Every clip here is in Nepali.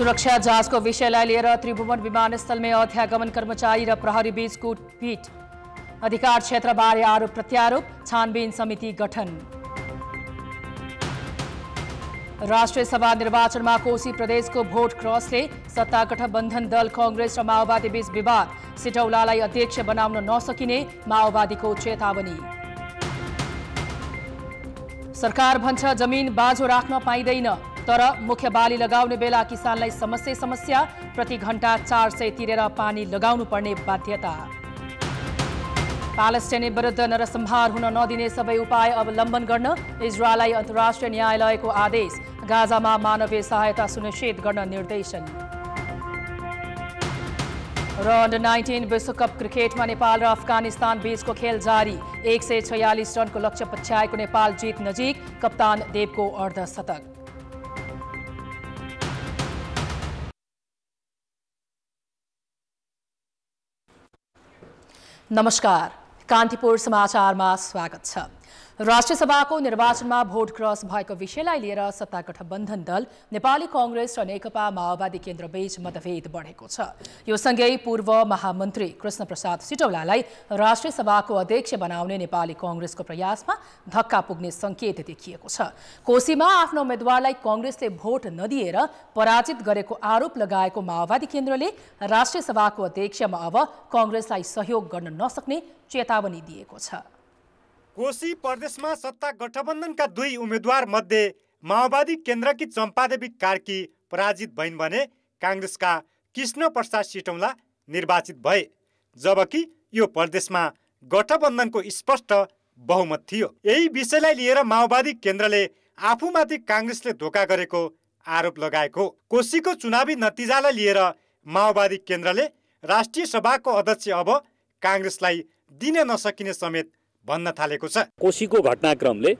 सुरक्षा जाँचको विषयलाई लिएर त्रिभुवन विमानस्थलमै अध्यागमन कर्मचारी र प्रहरी बीचको पिट अधिकार क्षेत्रबारे आरोप प्रत्यारोप छानबिन समिति गठन राष्ट्रिय सभा निर्वाचनमा कोशी प्रदेशको भोट क्रसले सत्ता गठबन्धन दल कांग्रेस र माओवादी बीच विवाद सिटौलालाई अध्यक्ष बनाउन नसकिने माओवादीको चेतावनी सरकार भन्छ जमिन बाझो राख्न पाइँदैन तर मुख्य बाली लगाउने बेला किसानलाई समस्या समस्या प्रति घण्टा चार सय तिरेर पानी लगाउनु पर्ने बाध्यता पालस्टेनी विरुद्ध नरसंहार हुन नदिने सबै उपाय अवलम्बन गर्न इजरायललाई अन्तर्राष्ट्रिय न्यायालयको आदेश गाजामा मानवीय सहायता सुनिश्चित गर्न निर्देशन र अन्डर नाइन्टिन विश्वकप क्रिकेटमा नेपाल र अफगानिस्तान बीचको खेल जारी एक सय छयालिस रनको लक्ष्य पछ्याएको नेपाल जित नजिक कप्तान देवको अर्धशतक नमस्कार कान्तिपुर समाचारमा स्वागत छ राष्ट्रिय निर्वाचनमा भोट क्रस भएको विषयलाई लिएर सत्ता गठबन्धन दल नेपाली कङ्ग्रेस र नेकपा माओवादी केन्द्रबीच मतभेद बढेको छ यो सँगै पूर्व महामन्त्री कृष्ण प्रसाद सिटौलालाई राष्ट्रिय सभाको अध्यक्ष बनाउने नेपाली कङ्ग्रेसको प्रयासमा धक्का पुग्ने संकेत देखिएको छ कोशीमा आफ्नो उम्मेद्वारलाई कङ्ग्रेसले भोट नदिएर पराजित गरेको आरोप लगाएको माओवादी केन्द्रले राष्ट्रिय सभाको अध्यक्षमा अब कङ्ग्रेसलाई सहयोग गर्न नसक्ने चेतावनी दिएको छ कोशी प्रदेशमा सत्ता गठबन्धनका दुई उम्मेद्वार मध्ये माओवादी केन्द्रकी चम्पादेवी कार्की पराजित भइन् भने काङ्ग्रेसका कृष्ण प्रसाद सिटौँला निर्वाचित भए जबकि यो प्रदेशमा गठबन्धनको स्पष्ट बहुमत थियो यही विषयलाई लिएर माओवादी केन्द्रले आफूमाथि काङ्ग्रेसले धोका गरेको आरोप लगाएको कोशीको चुनावी नतिजालाई लिएर माओवादी केन्द्रले राष्ट्रिय सभाको अध्यक्ष अब काङ्ग्रेसलाई दिन नसकिने समेत भन्न थालेको छ कोशीको घटनाक्रमले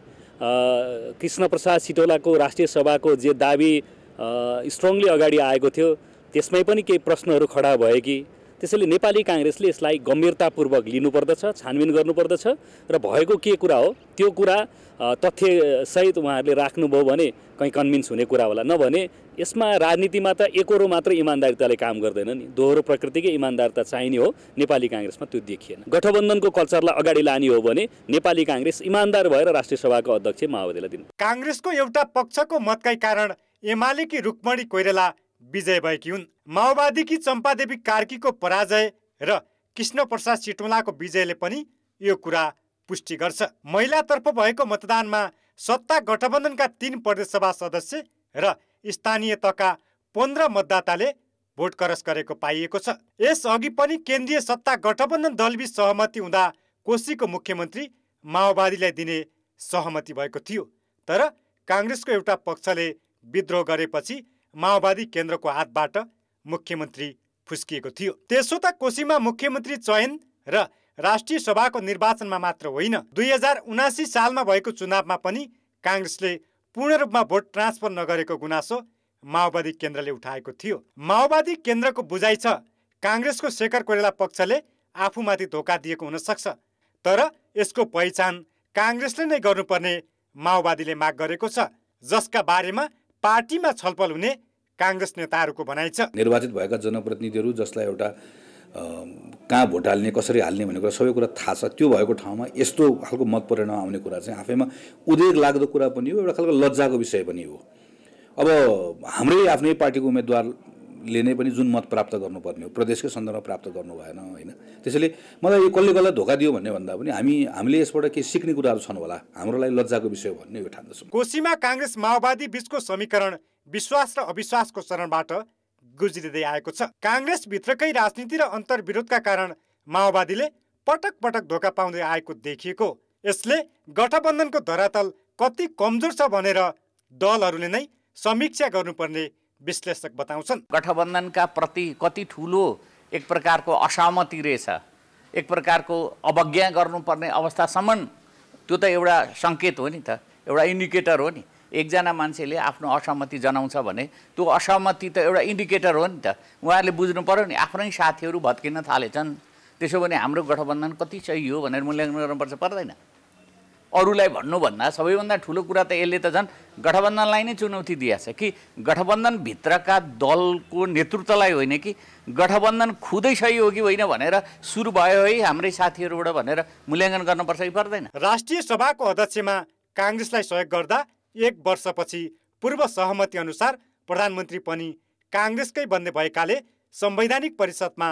कृष्णप्रसाद सिटौलाको राष्ट्रिय सभाको जे दाबी स्ट्रङली अगाडि आएको थियो त्यसमै पनि केही प्रश्नहरू खडा भए कि त्यसैले नेपाली काङ्ग्रेसले यसलाई गम्भीरतापूर्वक लिनुपर्दछ छानबिन गर्नुपर्दछ र भएको के कुरा हो त्यो कुरा तथ्यसहित उहाँहरूले राख्नुभयो भने कहीँ कन्भिन्स हुने कुरा होला नभने यसमा राजनीतिमा त एकरो मात्र इमान्दारिताले काम गर्दैन नि दोहोरो प्रकृतिकै इमान्दारिता चाहिने हो नेपाली काङ्ग्रेसमा त्यो देखिएन गठबन्धनको कल्चरलाई अगाडि लाने हो भने नेपाली काङ्ग्रेस इमान्दार भएर राष्ट्रिय सभाको अध्यक्ष माओवादीलाई दिनु काङ्ग्रेसको एउटा पक्षको मतकै कारण एमालेकी रुक्मणी कोइराला विजय भएकी हुन् माओवादीकी चम्पादेवी कार्कीको पराजय र कृष्ण प्रसाद सिटौलाको विजयले पनि यो कुरा पुष्टि गर्छ महिलातर्फ भएको मतदानमा सत्ता गठबन्धनका तीन प्रदेशसभा सदस्य र स्थानीय तहका पन्ध्र मतदाताले भोट करस गरेको पाइएको छ यसअघि पनि केन्द्रीय सत्ता गठबन्धन दलबीच सहमति हुँदा कोशीको मुख्यमन्त्री माओवादीलाई दिने सहमति भएको थियो तर काङ्ग्रेसको एउटा पक्षले विद्रोह गरेपछि माओवादी केन्द्रको हातबाट मुख्यमन्त्री फुस्किएको थियो त्यसो त कोशीमा मुख्यमन्त्री चयन र राष्ट्रिय सभाको निर्वाचनमा मात्र होइन दुई हजार उनासी सालमा भएको चुनावमा पनि काङ्ग्रेसले पूर्ण रूपमा भोट ट्रान्सफर नगरेको गुनासो माओवादी केन्द्रले उठाएको थियो माओवादी केन्द्रको बुझाइ छ काङ्ग्रेसको शेखर कोइराला पक्षले आफूमाथि धोका दिएको हुनसक्छ तर यसको पहिचान काङ्ग्रेसले नै गर्नुपर्ने माओवादीले माग गरेको छ जसका बारेमा पार्टीमा छलफल हुने काङ्ग्रेस नेताहरूको भनाइ छ निर्वाचित भएका जनप्रतिनिधिहरू जसलाई एउटा कहाँ भोट हाल्ने कसरी हाल्ने भन्ने कुरा सबै कुरा थाहा छ त्यो भएको ठाउँमा यस्तो खालको मत परिणाम आउने कुरा चाहिँ आफैमा उद्वेग लाग्दो कुरा पनि हो एउटा खालको लज्जाको विषय पनि हो अब हाम्रै आफ्नै पार्टीको उम्मेदवार ले नै पनि जुन मत प्राप्त गर्नुपर्ने हो प्रदेशकै सन्दर्भमा प्राप्त गर्नु भएन होइन त्यसैले मलाई यो कसले कसलाई धोका दियो भन्ने भन्दा पनि हामी हामीले यसबाट केही सिक्ने कुराहरू छन् होला हाम्रो लागि लज्जाको विषय भन्ने यो ठान्दछौँ कोशीमा काङ्ग्रेस माओवादी बिचको समीकरण विश्वास र अविश्वासको चरणबाट गुज्रिँदै आएको छ काङ्ग्रेसभित्रकै राजनीति र अन्तर्विरोधका कारण माओवादीले पटक पटक धोका पाउँदै आएको देखिएको यसले गठबन्धनको धरातल कति कमजोर छ भनेर दलहरूले नै समीक्षा गर्नुपर्ने विश्लेषक बताउँछन् गठबन्धनका प्रति कति ठुलो एक प्रकारको असहमति रहेछ एक प्रकारको अवज्ञा गर्नुपर्ने अवस्थासम्म त्यो त एउटा सङ्केत हो नि त एउटा इन्डिकेटर हो नि एकजना मान्छेले आफ्नो असहमति जनाउँछ भने त्यो असहमति त एउटा इन्डिकेटर हो नि त उहाँहरूले बुझ्नु पऱ्यो नि आफ्नै साथीहरू भत्किन थालेछन् त्यसो भने हाम्रो गठबन्धन कति सही हो भनेर मूल्याङ्कन गर्नुपर्छ पर्दैन अरूलाई भन्नुभन्दा सबैभन्दा ठुलो कुरा त यसले त झन् गठबन्धनलाई नै चुनौती दिएछ छ कि गठबन्धनभित्रका दलको नेतृत्वलाई होइन कि गठबन्धन खुदै सही हो कि होइन भनेर सुरु भयो है हाम्रै साथीहरूबाट भनेर मूल्याङ्कन गर्नुपर्छ कि पर्दैन राष्ट्रिय सभाको अध्यक्षमा काङ्ग्रेसलाई सहयोग गर्दा एक वर्षपछि पूर्व सहमति अनुसार प्रधानमन्त्री पनि काङ्ग्रेसकै बन्ने भएकाले संवैधानिक परिषदमा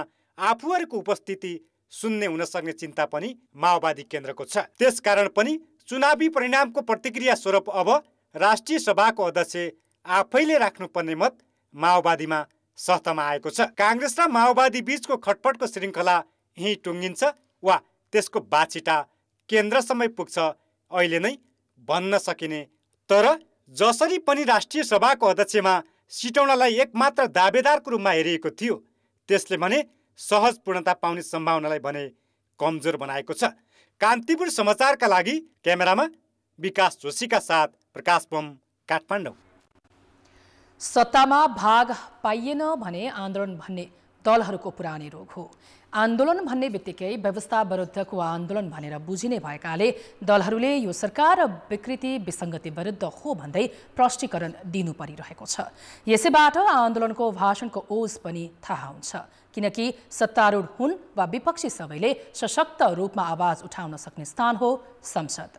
आफूहरूको उपस्थिति सुन्ने हुन सक्ने चिन्ता पनि माओवादी केन्द्रको छ त्यसकारण पनि चुनावी परिणामको प्रतिक्रिया स्वरूप अब राष्ट्रिय सभाको अध्यक्ष आफैले राख्नुपर्ने मत माओवादीमा सत्तामा आएको छ काङ्ग्रेस र माओवादी बीचको खटपटको श्रृङ्खला यहीँ टुङ्गिन्छ वा त्यसको बाछिटा केन्द्रसम्मै पुग्छ अहिले नै भन्न सकिने तर जसरी पनि राष्ट्रिय सभाको अध्यक्षमा सिटौनालाई एकमात्र दावेदारको रूपमा हेरिएको थियो त्यसले भने सहज पूर्णता पाउने सम्भावनालाई भने कमजोर बनाएको छ कान्तिपुर समाचारका लागि क्यामेरामा विकास जोशीका साथ प्रकाश बम काठमाडौँ सत्तामा भाग पाइएन भने आन्दोलन भन्ने दलहरूको पुरानै रोग हो आन्दोलन भन्ने बित्तिकै व्यवस्था विरुद्धको आन्दोलन भनेर बुझिने भएकाले दलहरूले यो सरकार र विकृति विसङ्गति विरुद्ध हो भन्दै प्रष्टीकरण दिनु परिरहेको छ यसैबाट आन्दोलनको भाषणको ओज पनि थाहा हुन्छ किनकि सत्तारूढ हुन् वा विपक्षी सबैले सशक्त रूपमा आवाज उठाउन सक्ने स्थान हो संसद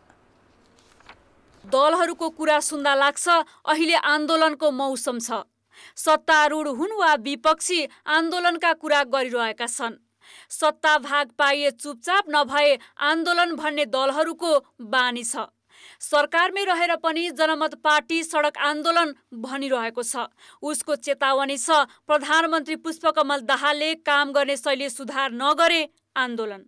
दलहरूको कुरा सुन्दा लाग्छ अहिले आन्दोलनको मौसम छ सत्तारूढ हुन् वा विपक्षी आन्दोलनका कुरा गरिरहेका छन् सत्ता भाग पाइए चुपचाप नभए आन्दोलन भन्ने दलहरूको बानी छ सरकारमै रहेर पनि जनमत पार्टी सडक आन्दोलन भनिरहेको छ उसको चेतावनी छ प्रधानमन्त्री पुष्पकमल दाहालले काम गर्ने शैली सुधार नगरे आन्दोलन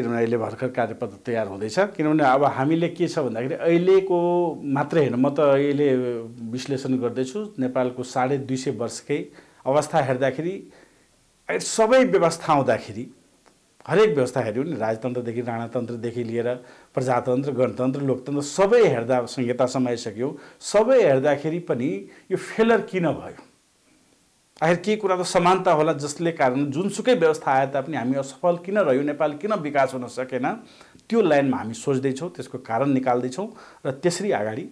किनभने अहिले भर्खर कार्यपत्र तयार हुँदैछ किनभने अब हामीले के छ भन्दाखेरि अहिलेको मात्र हेर्नु म त अहिले विश्लेषण गर्दैछु नेपालको साढे दुई सय वर्षकै अवस्था हेर्दाखेरि सबै व्यवस्था आउँदाखेरि हरेक व्यवस्था हेऱ्यौँ नि राजतन्त्रदेखि राणातन्त्रदेखि लिएर प्रजातन्त्र गणतन्त्र लोकतन्त्र सबै हेर्दा संहिता समाइसक्यो सबै हेर्दाखेरि पनि यो फेलर किन भयो आखिर के कुरा त समानता होला जसले कारण जुनसुकै व्यवस्था आए तापनि हामी असफल किन रह्यो नेपाल किन विकास हुन सकेन त्यो लाइनमा हामी सोच्दैछौँ त्यसको कारण निकाल्दैछौँ र त्यसरी अगाडि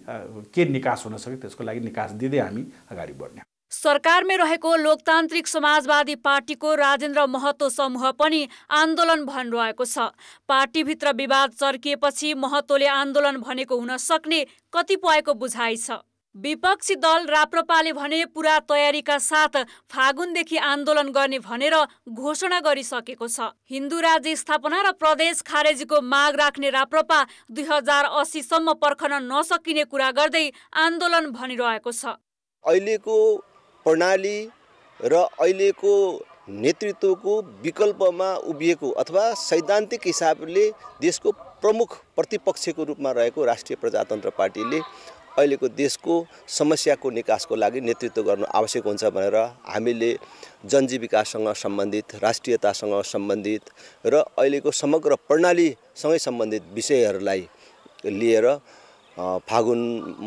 के निकास हुन सक्यो त्यसको लागि निकास दिँदै हामी अगाडि बढ्ने सरकारमै रहेको लोकतान्त्रिक समाजवादी पार्टीको राजेन्द्र महतो समूह पनि आन्दोलन भनिरहेको छ पार्टीभित्र विवाद चर्किएपछि महतोले आन्दोलन भनेको हुन सक्ने कतिपयको बुझाइ छ विपक्षी दल राप्रपाले भने पुरा तयारीका साथ फागुनदेखि आन्दोलन गर्ने भनेर घोषणा गरिसकेको छ हिन्दू राज्य स्थापना र प्रदेश खारेजीको माग राख्ने राप्रपा दुई हजार अस्सीसम्म पर्खन नसकिने कुरा गर्दै आन्दोलन भनिरहेको छ अहिलेको प्रणाली र अहिलेको नेतृत्वको विकल्पमा उभिएको अथवा सैद्धान्तिक हिसाबले देशको प्रमुख प्रतिपक्षको रूपमा रहेको राष्ट्रिय प्रजातन्त्र पार्टीले अहिलेको देशको समस्याको निकासको लागि नेतृत्व गर्नु आवश्यक हुन्छ भनेर हामीले जनजीविकासँग सम्बन्धित राष्ट्रियतासँग सम्बन्धित र अहिलेको समग्र प्रणालीसँगै सम्बन्धित विषयहरूलाई लिएर फागुन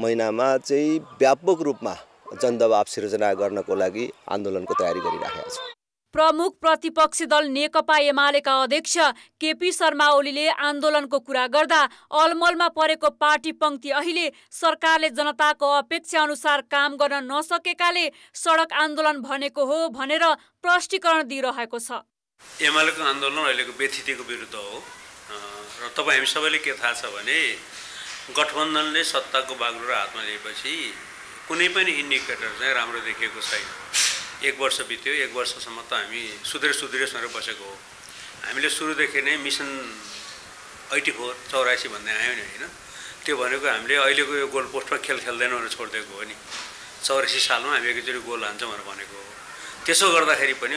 महिनामा चाहिँ व्यापक रूपमा जनदबाव सिर्जना गर्नको लागि आन्दोलनको तयारी गरिराखेका छौँ प्रमुख प्रतिपक्षी दल नेकपा एमालेका अध्यक्ष केपी शर्मा ओलीले आन्दोलनको कुरा गर्दा अलमलमा परेको पार्टी पङ्क्ति अहिले सरकारले जनताको अपेक्षा अनुसार काम गर्न नसकेकाले सडक आन्दोलन भनेको हो भनेर प्रष्टीकरण दिइरहेको छ एमालेको आन्दोलन अहिलेको व्यथितिको विरुद्ध हो र तपाईँ हामी सबैले के थाहा छ भने गठबन्धनले सत्ताको र हातमा लिएपछि कुनै पनि इन्डिकेटर चाहिँ राम्रो देखिएको छैन एक वर्ष बित्यो एक वर्षसम्म त हामी सुध्रे सुध्रेसँग बसेको हो हामीले सुरुदेखि नै मिसन एटी फोर चौरासी भन्दै आयौँ नि होइन त्यो भनेको हामीले अहिलेको यो गोल पोस्टमा खेल खेल्दैन भनेर छोडिदिएको हो नि चौरासी सालमा हामी एकैचोटि गोल हान्छौँ भनेर भनेको हो त्यसो गर्दाखेरि पनि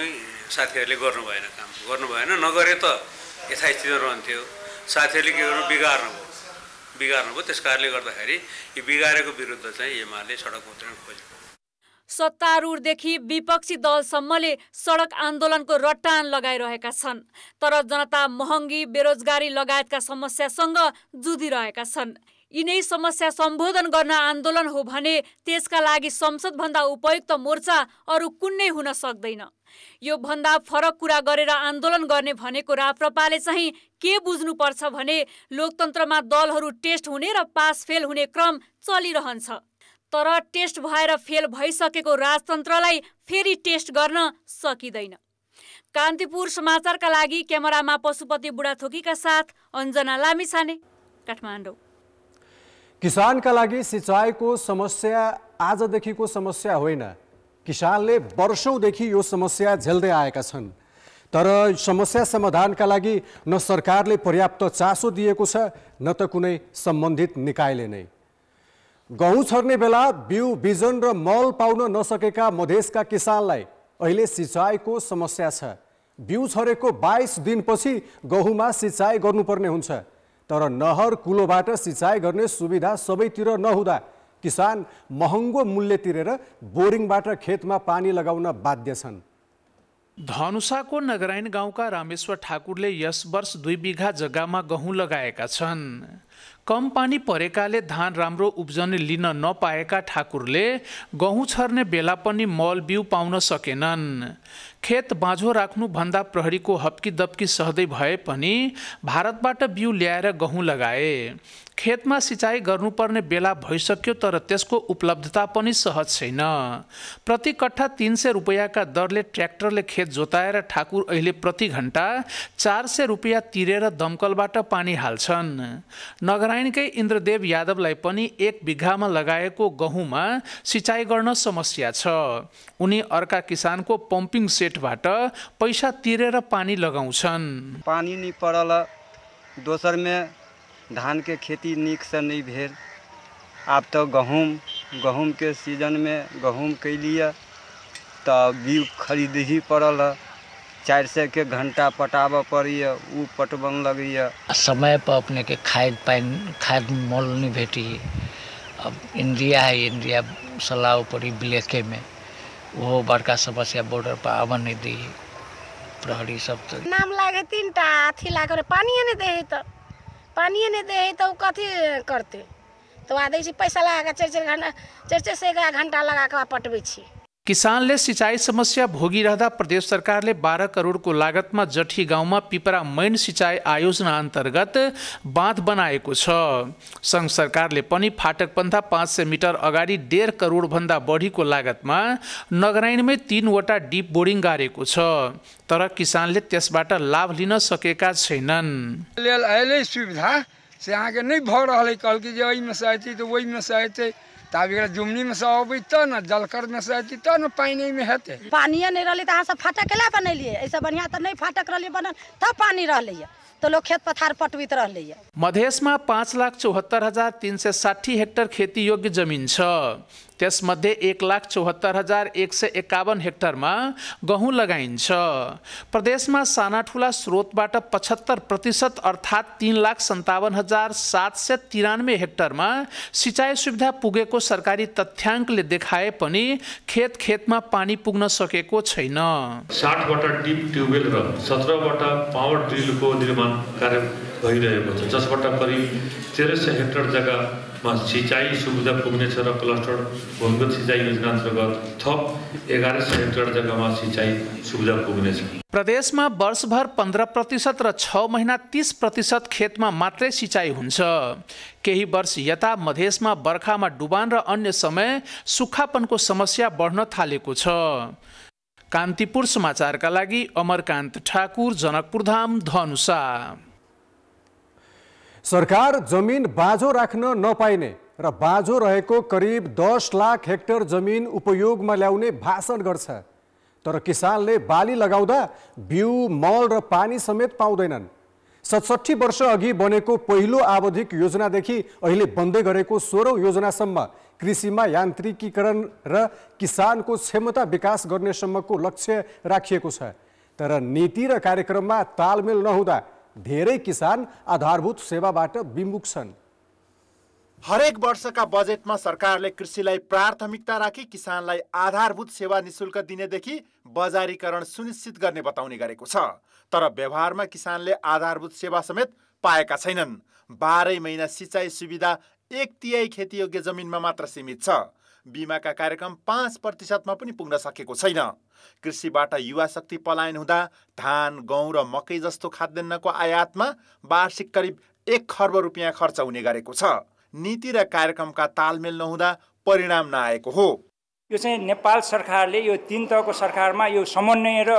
साथीहरूले गर्नु भएन काम गर्नु भएन नगरे त यथास्थितिमा रहन्थ्यो साथीहरूले के गर्नु बिगार्नु भयो बिगार्नुभयो त्यस कारणले गर्दाखेरि यो बिगारेको विरुद्ध चाहिँ एमाले सडक उत्रण खोज्यो सत्तारूढदेखि विपक्षी दलसम्मले सडक आन्दोलनको रट्टान लगाइरहेका छन् तर जनता महँगी बेरोजगारी लगायतका समस्यासँग जुधिरहेका छन् यिनै समस्या सम्बोधन गर्न आन्दोलन हो भने त्यसका लागि संसदभन्दा उपयुक्त मोर्चा अरू कुनै हुन सक्दैन यो भन्दा फरक कुरा गरेर आन्दोलन गर्ने भनेको राप्रपाले चाहिँ के बुझ्नुपर्छ भने लोकतन्त्रमा दलहरू टेस्ट हुने र पास फेल हुने क्रम चलिरहन्छ तर टेस्ट भएर फेल भइसकेको राजतन्त्रलाई फेरि टेस्ट गर्न सकिँदैन कान्तिपुर समाचारका लागि क्यामेरामा पशुपति बुढाथोकीका साथ अञ्जना लामिछाने काठमाडौँ किसानका लागि सिँचाइको समस्या आजदेखिको समस्या होइन किसानले वर्षौँदेखि यो समस्या झेल्दै आएका छन् तर समस्या समाधानका लागि न सरकारले पर्याप्त चासो दिएको छ न त कुनै सम्बन्धित निकायले नै गहुँ छर्ने बेला बिउ बिजन र मल पाउन नसकेका मधेसका किसानलाई अहिले सिँचाइको समस्या छ बिउ छरेको बाइस दिनपछि गहुँमा सिँचाइ गर्नुपर्ने हुन्छ तर नहर कुलोबाट सिँचाइ गर्ने सुविधा सबैतिर नहुँदा किसान महँगो मूल्य तिरेर बोरिङबाट खेतमा पानी लगाउन बाध्य छन् धनुषाको नगरायन गाउँका रामेश्वर ठाकुरले यस वर्ष दुई बिघा जग्गामा गहुँ लगाएका छन् कम पानी परेकाले धान राम्रो उब्जनी लिन नपाएका ठाकुरले गहुँ छर्ने बेला पनि मल बिउ पाउन सकेनन् खेत बाँझो राख्नुभन्दा प्रहरीको हप्की दप्की सहदै भए पनि भारतबाट बिउ ल्याएर गहुँ लगाए खेतमा सिँचाइ गर्नुपर्ने बेला भइसक्यो तर त्यसको उपलब्धता पनि सहज छैन प्रति कट्ठा तिन सय रुपियाँका दरले ट्र्याक्टरले खेत जोताएर ठाकुर अहिले प्रति घन्टा चार सय रुपियाँ तिरेर दमकलबाट पानी हाल्छन् नगरायणकै इन्द्रदेव यादवलाई पनि एक बिघामा लगाएको गहुँमा सिँचाइ गर्न समस्या छ उनी अर्का किसानको पम्पिङ सेटबाट पैसा तिरेर पानी लगाउँछन् पानी नि परल दोसरमे धान के खेती से नहीं भेल आब तो तऽ गहूम गहूँमके सीजनमे गहूँम कयली यऽ तऽ खरीद ही पड़ल चार सौ के घंटा पटाबऽ पड़े उ पटवन पर अपने के खाद पानि खाद मोल नहीं भेटी अब इंडिया है इंडिया सलाह पड़ी में ओहो बड़का समस्या पर आबऽ नहीं दी प्रहरी सब तो नाम लागे तीन टा अथी लागे पानी नहीं दे पानिए नहीं दे है तो कथी करते तो आ दै पैसा लगा चार चार चारि घंटा चार चारि सए घंटा लगा कऽ पटबै किसानले सिँचाइ समस्या भोगिरहँदा प्रदेश सरकारले बाह्र करोडको लागतमा जठी गाउँमा पिपरा मैन सिँचाइ आयोजना अन्तर्गत बाँध बनाएको छ सङ्घ सरकारले पनि फाटकभन्दा पाँच सय मिटर अगाडि डेढ करोडभन्दा बढीको लागतमा नगराइनमै तिनवटा डिप बोरिङ गाडेको छ तर किसानले त्यसबाट लाभ लिन सकेका छैनन् सुविधा से अहाँके नै भऽ रहलै कहलकै जे ओहिमे तब एकरा जुमनी में से न जलकर में त अती तो न पानी में हेते पानिए नहीं रहली तो अहाँ सब फाटकला कैला बनेलिए ऐसे बढ़िया तो नहीं फाटक रहली बनल तब पानी रहलै तो लोग खेत पथार पटबित रहलै मधेसमा में पाँच लाख चौहत्तर हजार तीन सय साठी हेक्टर खेती योग्य जमिन छ त्यसमध्ये एक लाख चौहत्तर हजार एक सय एकाउन्न हेक्टरमा गहुँ लगाइन्छ प्रदेशमा साना ठुला स्रोतबाट पचहत्तर प्रतिशत अर्थात् तिन लाख सन्ताउन्न हजार सात सय तिरानब्बे हेक्टरमा सिँचाइ सुविधा पुगेको सरकारी तथ्याङ्कले देखाए पनि खेत खेतमा पानी पुग्न सकेको छैन साठवटा डिप ट्युबवेल र सत्रवटा पावर ड्रिलको निर्माण कार्य भइरहेको छ जसबाट करिब तेह्र सय हेक्टर जग्गा मा सिँचाइ सुविधा पुग्नेछ र क्लस्टर भूमिगत सिँचाइ योजना अन्तर्गत थप एघार सय हेक्टर जग्गामा सिँचाइ सुविधा पुग्नेछ प्रदेशमा वर्षभर पन्ध्र प्रतिशत र छ महिना तिस प्रतिशत खेतमा मात्रै सिँचाइ हुन्छ केही वर्ष यता मधेसमा बर्खामा डुबान र अन्य समय सुक्खापनको समस्या बढ्न थालेको छ कान्तिपुर समाचारका लागि अमरकान्त ठाकुर जनकपुरधाम धनुषा सरकार जमिन बाँझो राख्न नपाइने र बाँझो रहेको करिब दस लाख हेक्टर जमिन उपयोगमा ल्याउने भाषण गर्छ तर किसानले बाली लगाउँदा बिउ मल र पानी समेत पाउँदैनन् सतसट्ठी वर्ष अघि बनेको पहिलो आवधिक योजनादेखि अहिले बन्दै गरेको सोह्रौँ योजनासम्म कृषिमा यान्त्रिकीकरण र किसानको क्षमता विकास गर्नेसम्मको लक्ष्य राखिएको छ तर नीति र कार्यक्रममा तालमेल नहुँदा धेरै किसान आधारभूत सेवाबाट विमुख छन् हरेक वर्षका बजेटमा सरकारले कृषिलाई प्राथमिकता राखी किसानलाई आधारभूत सेवा निशुल्क दिनेदेखि बजारीकरण सुनिश्चित गर्ने बताउने गरेको छ तर व्यवहारमा किसानले आधारभूत सेवा समेत पाएका छैनन् बाह्रै महिना सिँचाइ सुविधा एक तिहाई खेतीयोग्य जमिनमा मात्र सीमित छ बिमाका कार्यक्रम पाँच प्रतिशतमा पनि पुग्न सकेको छैन कृषिबाट युवा शक्ति पलायन हुँदा धान गहुँ र मकै जस्तो खाद्यान्नको आयातमा वार्षिक करिब एक खर्ब रुपियाँ खर्च हुने गरेको छ नीति र कार्यक्रमका तालमेल नहुँदा परिणाम नआएको हो यो चाहिँ नेपाल सरकारले यो तिन तहको सरकारमा यो समन्वय र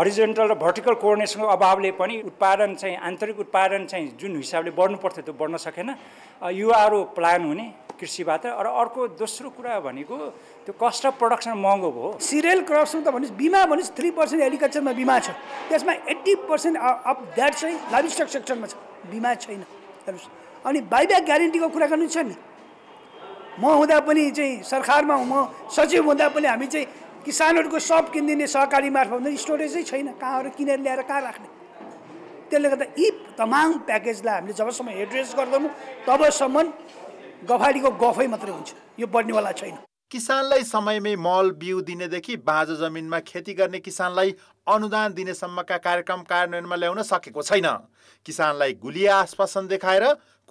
हरिजेन्टल र भर्टिकल कोअर्डिनेसनको अभावले पनि उत्पादन चाहिँ आन्तरिक उत्पादन चाहिँ जुन हिसाबले बढ्नुपर्थ्यो त्यो बढ्न सकेन युवाहरू पलायन हुने कृषिबाट र अर्को दोस्रो कुरा भनेको त्यो कस्ट अफ प्रडक्सन महँगो भयो सिरियल क्रप्समा त भन्नुहोस् बिमा भन्नुहोस् थ्री पर्सेन्ट एग्रिकल्चरमा बिमा छ त्यसमा एट्टी पर्सेन्ट अफ द्याट चाहिँ स्टक सेक्सनमा छ बिमा छैन हेर्नुहोस् अनि बाइब्याक ग्यारेन्टीको कुरा गर्नु छ नि म हुँदा पनि चाहिँ सरकारमा म सचिव हुँदा पनि हामी चाहिँ किसानहरूको सप किनिदिने सहकारी मार्फत स्टोरेजै छैन कहाँहरू किनेर ल्याएर कहाँ राख्ने त्यसले गर्दा यी तमाम प्याकेजलाई हामीले जबसम्म एड्रेस गर्दैनौँ तबसम्म गफाडीको गफै मात्रै हुन्छ यो बढ्नेवाला छैन किसानलाई समयमै मल बिउ दिनेदेखि बाँझो जमिनमा खेती गर्ने किसानलाई अनुदान दिनेसम्मका कार्यक्रम कार्यान्वयनमा ल्याउन सकेको छैन किसानलाई गुलिया आश्वासन देखाएर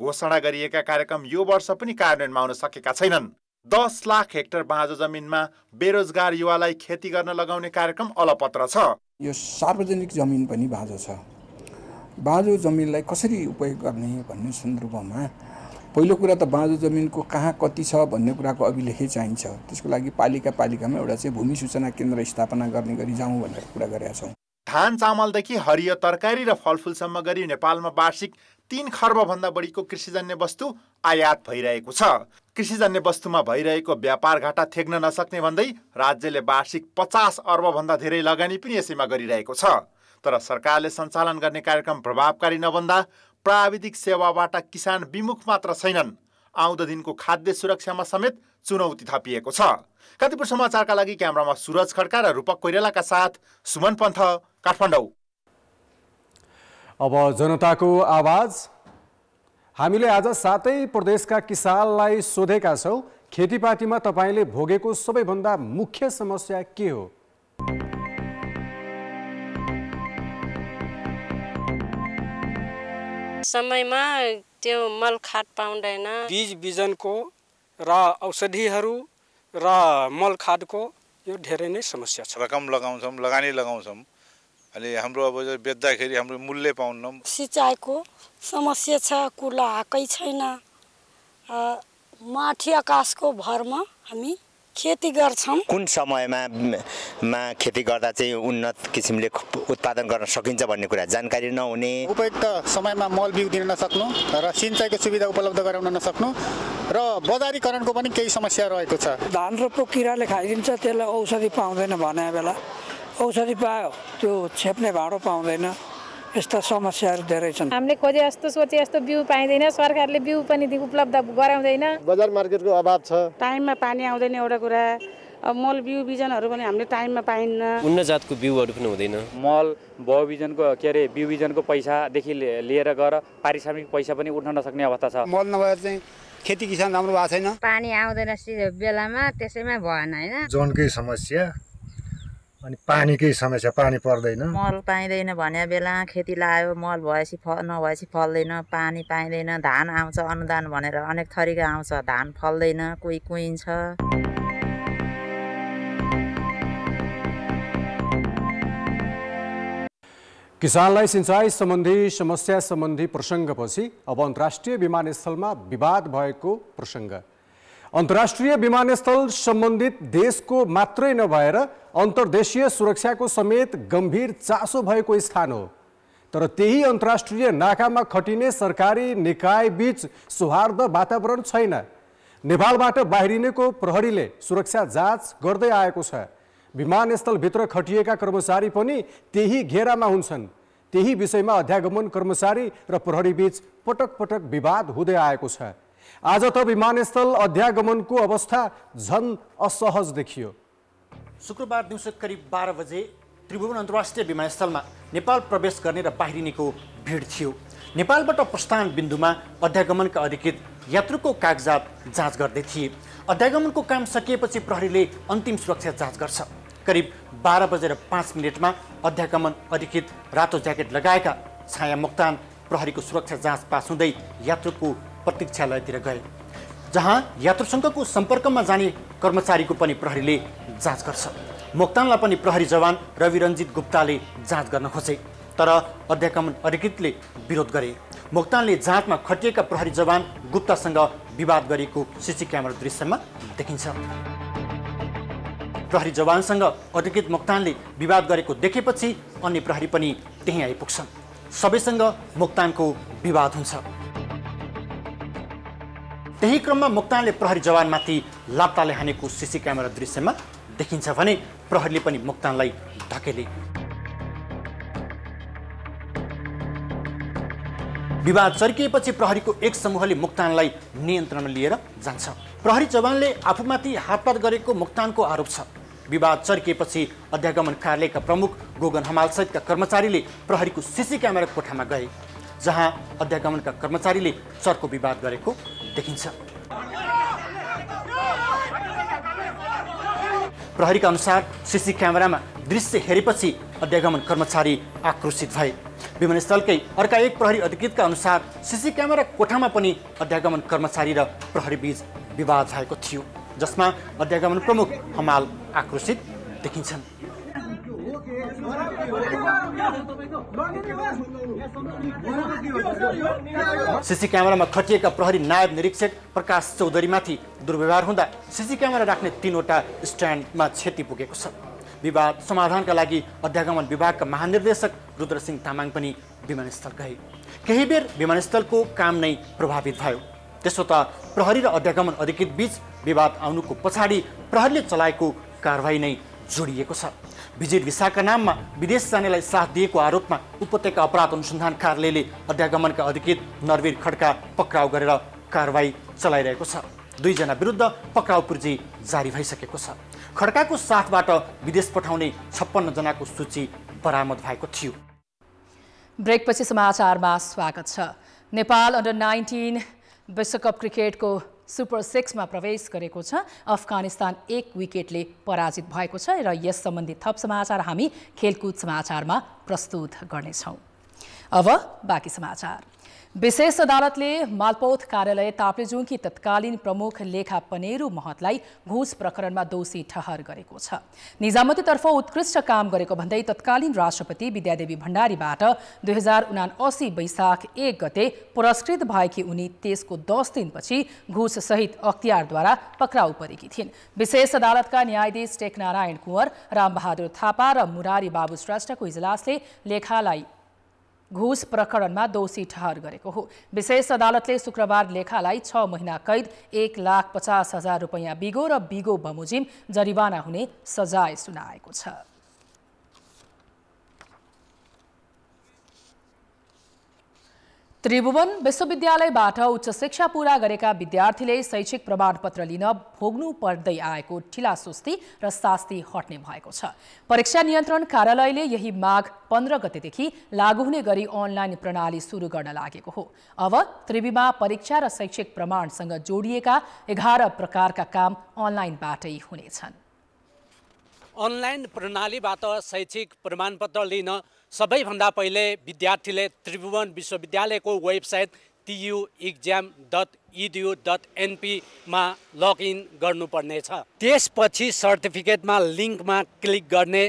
घोषणा गरिएका कार्यक्रम यो वर्ष पनि कार्यान्वयनमा आउन सकेका छैनन् दस लाख हेक्टर बाँझो जमिनमा बेरोजगार युवालाई खेती गर्न लगाउने कार्यक्रम अलपत्र छ यो सार्वजनिक जमिन पनि बाँझो छ बाँझो जमिनलाई कसरी उपयोग गर्ने भन्ने सन्दर्भमा पहिलो कुरा त बाँझो जमिनको कहाँ कति छ भन्ने कुराको अभिलेखै चाहिन्छ त्यसको लागि पालिका पालिकामा एउटा चाहिँ भूमि सूचना केन्द्र स्थापना गर्ने गरी जाउँ भनेर कुरा गरेका छौँ धान चामलदेखि हरियो तरकारी र फलफुलसम्म गरी नेपालमा वार्षिक तिन खर्बभन्दा बढीको कृषिजन्य वस्तु आयात भइरहेको छ कृषिजन्य वस्तुमा भइरहेको व्यापार घाटा थेग्न नसक्ने भन्दै राज्यले वार्षिक पचास अर्बभन्दा धेरै लगानी पनि यसैमा गरिरहेको छ तर सरकारले सञ्चालन गर्ने कार्यक्रम प्रभावकारी नभन्दा प्राविधिक सेवाबाट किसान विमुख मात्र छैनन् आउँदो दिनको खाद्य सुरक्षामा समेत चुनौती थपिएको छ कतिपुर समाचारका लागि क्यामरामा सुरज खड्का र रूपक कोइरेलाका साथ सुमन पन्थ काठमाडौँ अब जनताको आवाज हामीले आज सातै प्रदेशका किसानलाई सोधेका छौँ खेतीपातीमा तपाईँले भोगेको सबैभन्दा मुख्य समस्या के हो समयमा त्यो मल खाद पाउँदैन बिज बिजनको र औषधिहरू र मल खादको यो धेरै नै समस्या छ रकम लगाउँछौँ लगानी लगाउँछौँ अनि हाम्रो अब बेच्दाखेरि हाम्रो मूल्य पाउँदैनौँ सिँचाइको समस्या छ कुला आएकै छैन माथि आकाशको भरमा हामी खेती गर्छौँ कुन समयमा मा खेती गर्दा चाहिँ उन्नत किसिमले उत्पादन गर्न सकिन्छ भन्ने कुरा जानकारी नहुने उपयुक्त समयमा मल बिउ दिन नसक्नु र सिँचाइको सुविधा उपलब्ध गराउन नसक्नु र बजारीकरणको पनि केही समस्या रहेको छ धान रोपको किराले खाइदिन्छ त्यसलाई औषधि पाउँदैन भने बेला औषधि पायो त्यो छेप्ने भाँडो पाउँदैन यस्ता समस्याहरू धेरै छन् हामीले खोजे जस्तो सोचे जस्तो बिउ पाइँदैन सरकारले बिउ पनि उपलब्ध गराउँदैन बजार मार्केटको अभाव छ टाइममा पानी आउँदैन एउटा कुरा अब मल बिउ बिजनहरू पनि हामीले टाइममा पाइन्न उन्न जातको बिउहरू पनि हुँदैन मल भाउ बिजनको के अरे बिउ बिजनको पैसादेखि लिएर गएर पारिश्रमिक पैसा पनि उठ्न नसक्ने अवस्था छ मल नभएर चाहिँ खेती किसान राम्रो भएको छैन पानी आउँदैन बेलामा त्यसैमा भएन होइन जनकै समस्या अनि पानीकै समस्या पानी पर्दैन मल पाइँदैन भने बेला खेती लायो मल भएपछि फ नभएपछि फल्दैन पानी पाइँदैन धान आउँछ अनुदान भनेर अनेक थरीको आउँछ धान फल्दैन कोही कुहिन्छ किसानलाई सिँचाइ सम्बन्धी समस्या सम्बन्धी प्रसङ्गपछि अब अन्तर्राष्ट्रिय विमानस्थलमा विवाद भएको प्रसङ्ग अन्तर्राष्ट्रिय विमानस्थल सम्बन्धित देशको मात्रै नभएर अन्तर्देशीय सुरक्षाको समेत गम्भीर चासो भएको स्थान हो तर त्यही अन्तर्राष्ट्रिय नाकामा खटिने सरकारी निकायबीच सौहार्द वातावरण छैन नेपालबाट बाहिरिनेको प्रहरीले सुरक्षा जाँच गर्दै आएको छ विमानस्थलभित्र खटिएका कर्मचारी पनि त्यही घेरामा हुन्छन् त्यही विषयमा अध्यागमन कर्मचारी र प्रहरीबीच पटक पटक विवाद हुँदै आएको छ आज त विमानस्थल अध्यागमनको अवस्था झन असहज देखियो शुक्रबार दिउँसो करिब बाह्र बजे त्रिभुवन अन्तर्राष्ट्रिय विमानस्थलमा नेपाल प्रवेश गर्ने र बाहिरिनेको भिड थियो नेपालबाट प्रस्थान बिन्दुमा अध्यागमनका अधिकृत यात्रुको कागजात जाँच गर्दै थिए अध्यागमनको काम सकिएपछि प्रहरीले अन्तिम सुरक्षा जाँच गर्छ करिब बाह्र बजेर पाँच मिनटमा अध्यागमन अधिकृत रातो ज्याकेट लगाएका छाया मोक्तान प्रहरीको सुरक्षा जाँच पास हुँदै यात्रुको प्रतीक्षालयतिर गए जहाँ यात्रुसङ्घको सम्पर्कमा जाने कर्मचारीको पनि प्रहरीले जाँच गर्छ मोक्तानलाई पनि प्रहरी जवान रविरञ्जित गुप्ताले जाँच गर्न खोजे तर अध्यागमन अधिकृतले विरोध गरे मोक्तानले जाँचमा खटिएका प्रहरी जवान गुप्तासँग विवाद गरेको सिसी क्यामेरा दृश्यमा देखिन्छ प्रहरी जवानसँग अधिकृत मोक्तानले विवाद गरेको देखेपछि अन्य प्रहरी पनि त्यहीँ आइपुग्छन् सबैसँग मोक्तानको विवाद हुन्छ त्यही क्रममा मोक्तानले प्रहरी जवानमाथि लाप्ताले हानेको सिसी क्यामेरा दृश्यमा देखिन्छ भने प्रहरीले पनि मोक्तानलाई धकेले विवाद चर्किएपछि प्रहरीको एक समूहले मोक्तानलाई नियन्त्रणमा लिएर जान्छ प्रहरी जवानले आफूमाथि हातपात गरेको मोक्तानको आरोप छ विवाद चर्किएपछि अध्यागमन कार्यालयका प्रमुख गोगन हमालसहितका कर्मचारीले प्रहरीको सिसी क्यामेरा कोठामा गए जहाँ अध्यागमनका कर्मचारीले चर्को विवाद गरेको देखिन्छ प्रहरीका अनुसार सिसी क्यामेरामा दृश्य हेरेपछि अध्यागमन कर्मचारी आक्रोशित भए विमानस्थलकै अर्का एक प्रहरी अधिकृतका अनुसार सिसी क्यामेरा कोठामा पनि अध्यागमन कर्मचारी र प्रहरीबीच विवाद भएको थियो जसमा अध्यागमन प्रमुख हमाल आक्रोशित देखिन्छन् सिसी क्यामेरामा खटिएका प्रहरी नायब निरीक्षक प्रकाश चौधरीमाथि दुर्व्यवहार हुँदा सिसी क्यामेरा राख्ने तिनवटा स्ट्यान्डमा क्षति पुगेको छ विवाद समाधानका लागि अध्यागमन विभागका महानिर्देशक रुद्रसिंह तामाङ पनि विमानस्थल गए केही बेर विमानस्थलको काम नै प्रभावित भयो त्यसो त प्रहरी र अध्यागमन अधिकृत बीच विवाद आउनुको पछाडि प्रहरीले चलाएको कारवाही नै जोडिएको छ भिजिट भिसाका नाममा विदेश जानेलाई साथ दिएको आरोपमा उपत्यका अपराध अनुसन्धान कार्यालयले अध्यागमनका अधिकृत नरवीर खड्का पक्राउ गरेर कारवाही चलाइरहेको छ दुईजना विरुद्ध पक्राउ पुर्जी जारी भइसकेको छ खड्काको साथबाट विदेश पठाउने छप्पन्नजनाको सूची बरामद भएको थियो ब्रेकपछि समाचारमा स्वागत छ नेपाल अन्डर नाइन्टिन विश्वकप क्रिकेटको सुपर सिक्समा प्रवेश गरेको छ अफगानिस्तान एक विकेटले पराजित भएको छ र यस सम्बन्धी थप समाचार हामी खेलकुद समाचारमा प्रस्तुत गर्नेछौँ अब बाँकी समाचार विशेष अदालतले मालपौत कार्यालय ताप्लेजुङकी तत्कालीन प्रमुख लेखा पनेरु महतलाई घुस प्रकरणमा दोषी ठहर गरेको छ निजामतीतर्फ उत्कृष्ट काम गरेको भन्दै तत्कालीन राष्ट्रपति विद्यादेवी भण्डारीबाट दुई हजार उना असी वैशाख एक गते पुरस्कृत भएकी उनी त्यसको दस दिनपछि घुस सहित अख्तियारद्वारा पक्राउ परेकी थिइन् विशेष अदालतका न्यायाधीश टेकनारायण कुँवर रामबहादुर थापा र मुरारी बाबु श्रेष्ठको इजलासले लेखालाई घुस प्रकरणमा दोषी ठहर गरेको हो विशेष अदालतले शुक्रबार लेखालाई छ महिना कैद एक लाख पचास हजार रुपियाँ बिगो र बिगो बमोजिम जरिवाना हुने सजाय सुनाएको छ त्रिभुवन विश्वविद्यालयबाट उच्च शिक्षा पूरा गरेका विद्यार्थीले शैक्षिक प्रमाणपत्र लिन भोग्नु पर्दै आएको ठिला सुस्ती र शास्ति हट्ने भएको छ परीक्षा नियन्त्रण कार्यालयले यही माघ पन्ध्र गतेदेखि लागू हुने गरी अनलाइन प्रणाली सुरु गर्न लागेको हो अब त्रिवीमा परीक्षा र शैक्षिक प्रमाणसँग जोडिएका एघार प्रकारका काम अनलाइनबाटै हुनेछन् अनलाइन प्रणालीबाट शैक्षिक प्रमाणपत्र लिन सबैभन्दा पहिले विद्यार्थीले त्रिभुवन विश्वविद्यालयको website TU exam dot edu dot एनपीमा लगइन गर्नुपर्नेछ त्यसपछि सर्टिफिकेटमा लिङ्कमा क्लिक गर्ने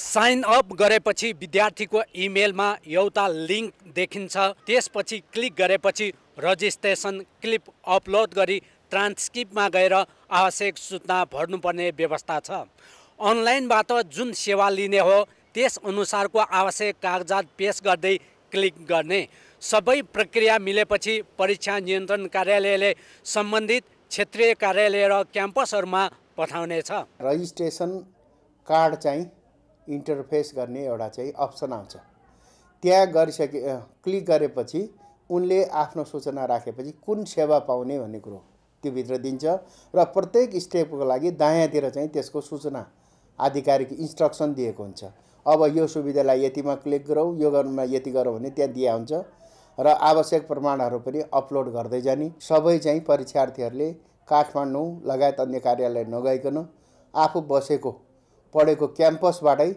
साइन अप गरेपछि विद्यार्थीको इमेलमा एउटा लिङ्क देखिन्छ त्यसपछि क्लिक गरेपछि रजिस्ट्रेसन क्लिप अपलोड गरी ट्रान्सक्रिप्टमा गएर आवश्यक सूचना भर्नुपर्ने व्यवस्था छ अनलाइनबाट जुन सेवा लिने हो त्यसअनुसारको आवश्यक कागजात पेस गर्दै क्लिक गर्ने सबै प्रक्रिया मिलेपछि परीक्षा नियन्त्रण कार्यालयले सम्बन्धित क्षेत्रीय कार्यालय र क्याम्पसहरूमा पठाउनेछ रजिस्ट्रेसन कार्ड चाहिँ इन्टरफेस गर्ने एउटा चाहिँ अप्सन आउँछ त्यहाँ गरिसके क्लिक गरेपछि उनले आफ्नो सूचना राखेपछि कुन सेवा पाउने भन्ने कुरो त्योभित्र दिन्छ र प्रत्येक स्टेपको लागि दायाँतिर चाहिँ त्यसको सूचना आधिकारिक इन्स्ट्रक्सन दिएको हुन्छ अब यो सुविधालाई यतिमा क्लिक गरौँ यो गर्नुमा यति गरौँ भने त्यहाँ दिया हुन्छ र आवश्यक प्रमाणहरू पनि अपलोड गर्दै जाने सबै चाहिँ परीक्षार्थीहरूले काठमाडौँ लगायत अन्य कार्यालय नगइकन आफू बसेको पढेको क्याम्पसबाटै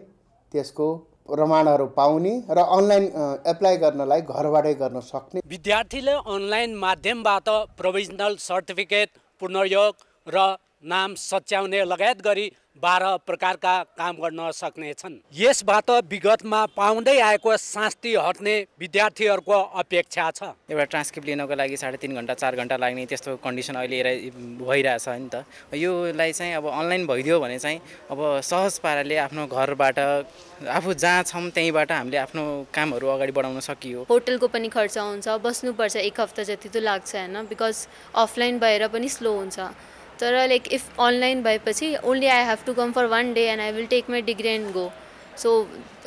त्यसको प्रमाणहरू पाउने र अनलाइन एप्लाई गर्नलाई घरबाटै गर्न सक्ने विद्यार्थीले अनलाइन माध्यमबाट प्रोभिजनल सर्टिफिकेट पुनर्योग र नाम सच्याउने लगायत गरी बाह्र प्रकारका काम गर्न सक्ने सक्नेछन् यसबाट विगतमा पाउँदै आएको शास्ति हट्ने विद्यार्थीहरूको अपेक्षा छ एउटा ट्रान्सक्रिप्ट लिनको लागि साढे तिन घन्टा चार घन्टा लाग्ने त्यस्तो कन्डिसन अहिले भइरहेछ नि त योलाई चाहिँ अब अनलाइन भइदियो भने चाहिँ अब सहज पाराले आफ्नो घरबाट आफू जहाँ छौँ त्यहीँबाट हामीले आफ्नो कामहरू अगाडि बढाउन सकियो होटलको पनि खर्च हुन्छ बस्नुपर्छ एक हप्ता जति त लाग्छ होइन बिकज अफलाइन भएर पनि स्लो हुन्छ तर लाइक इफ अनलाइन भएपछि only I have to come for one day and I will take my degree and go so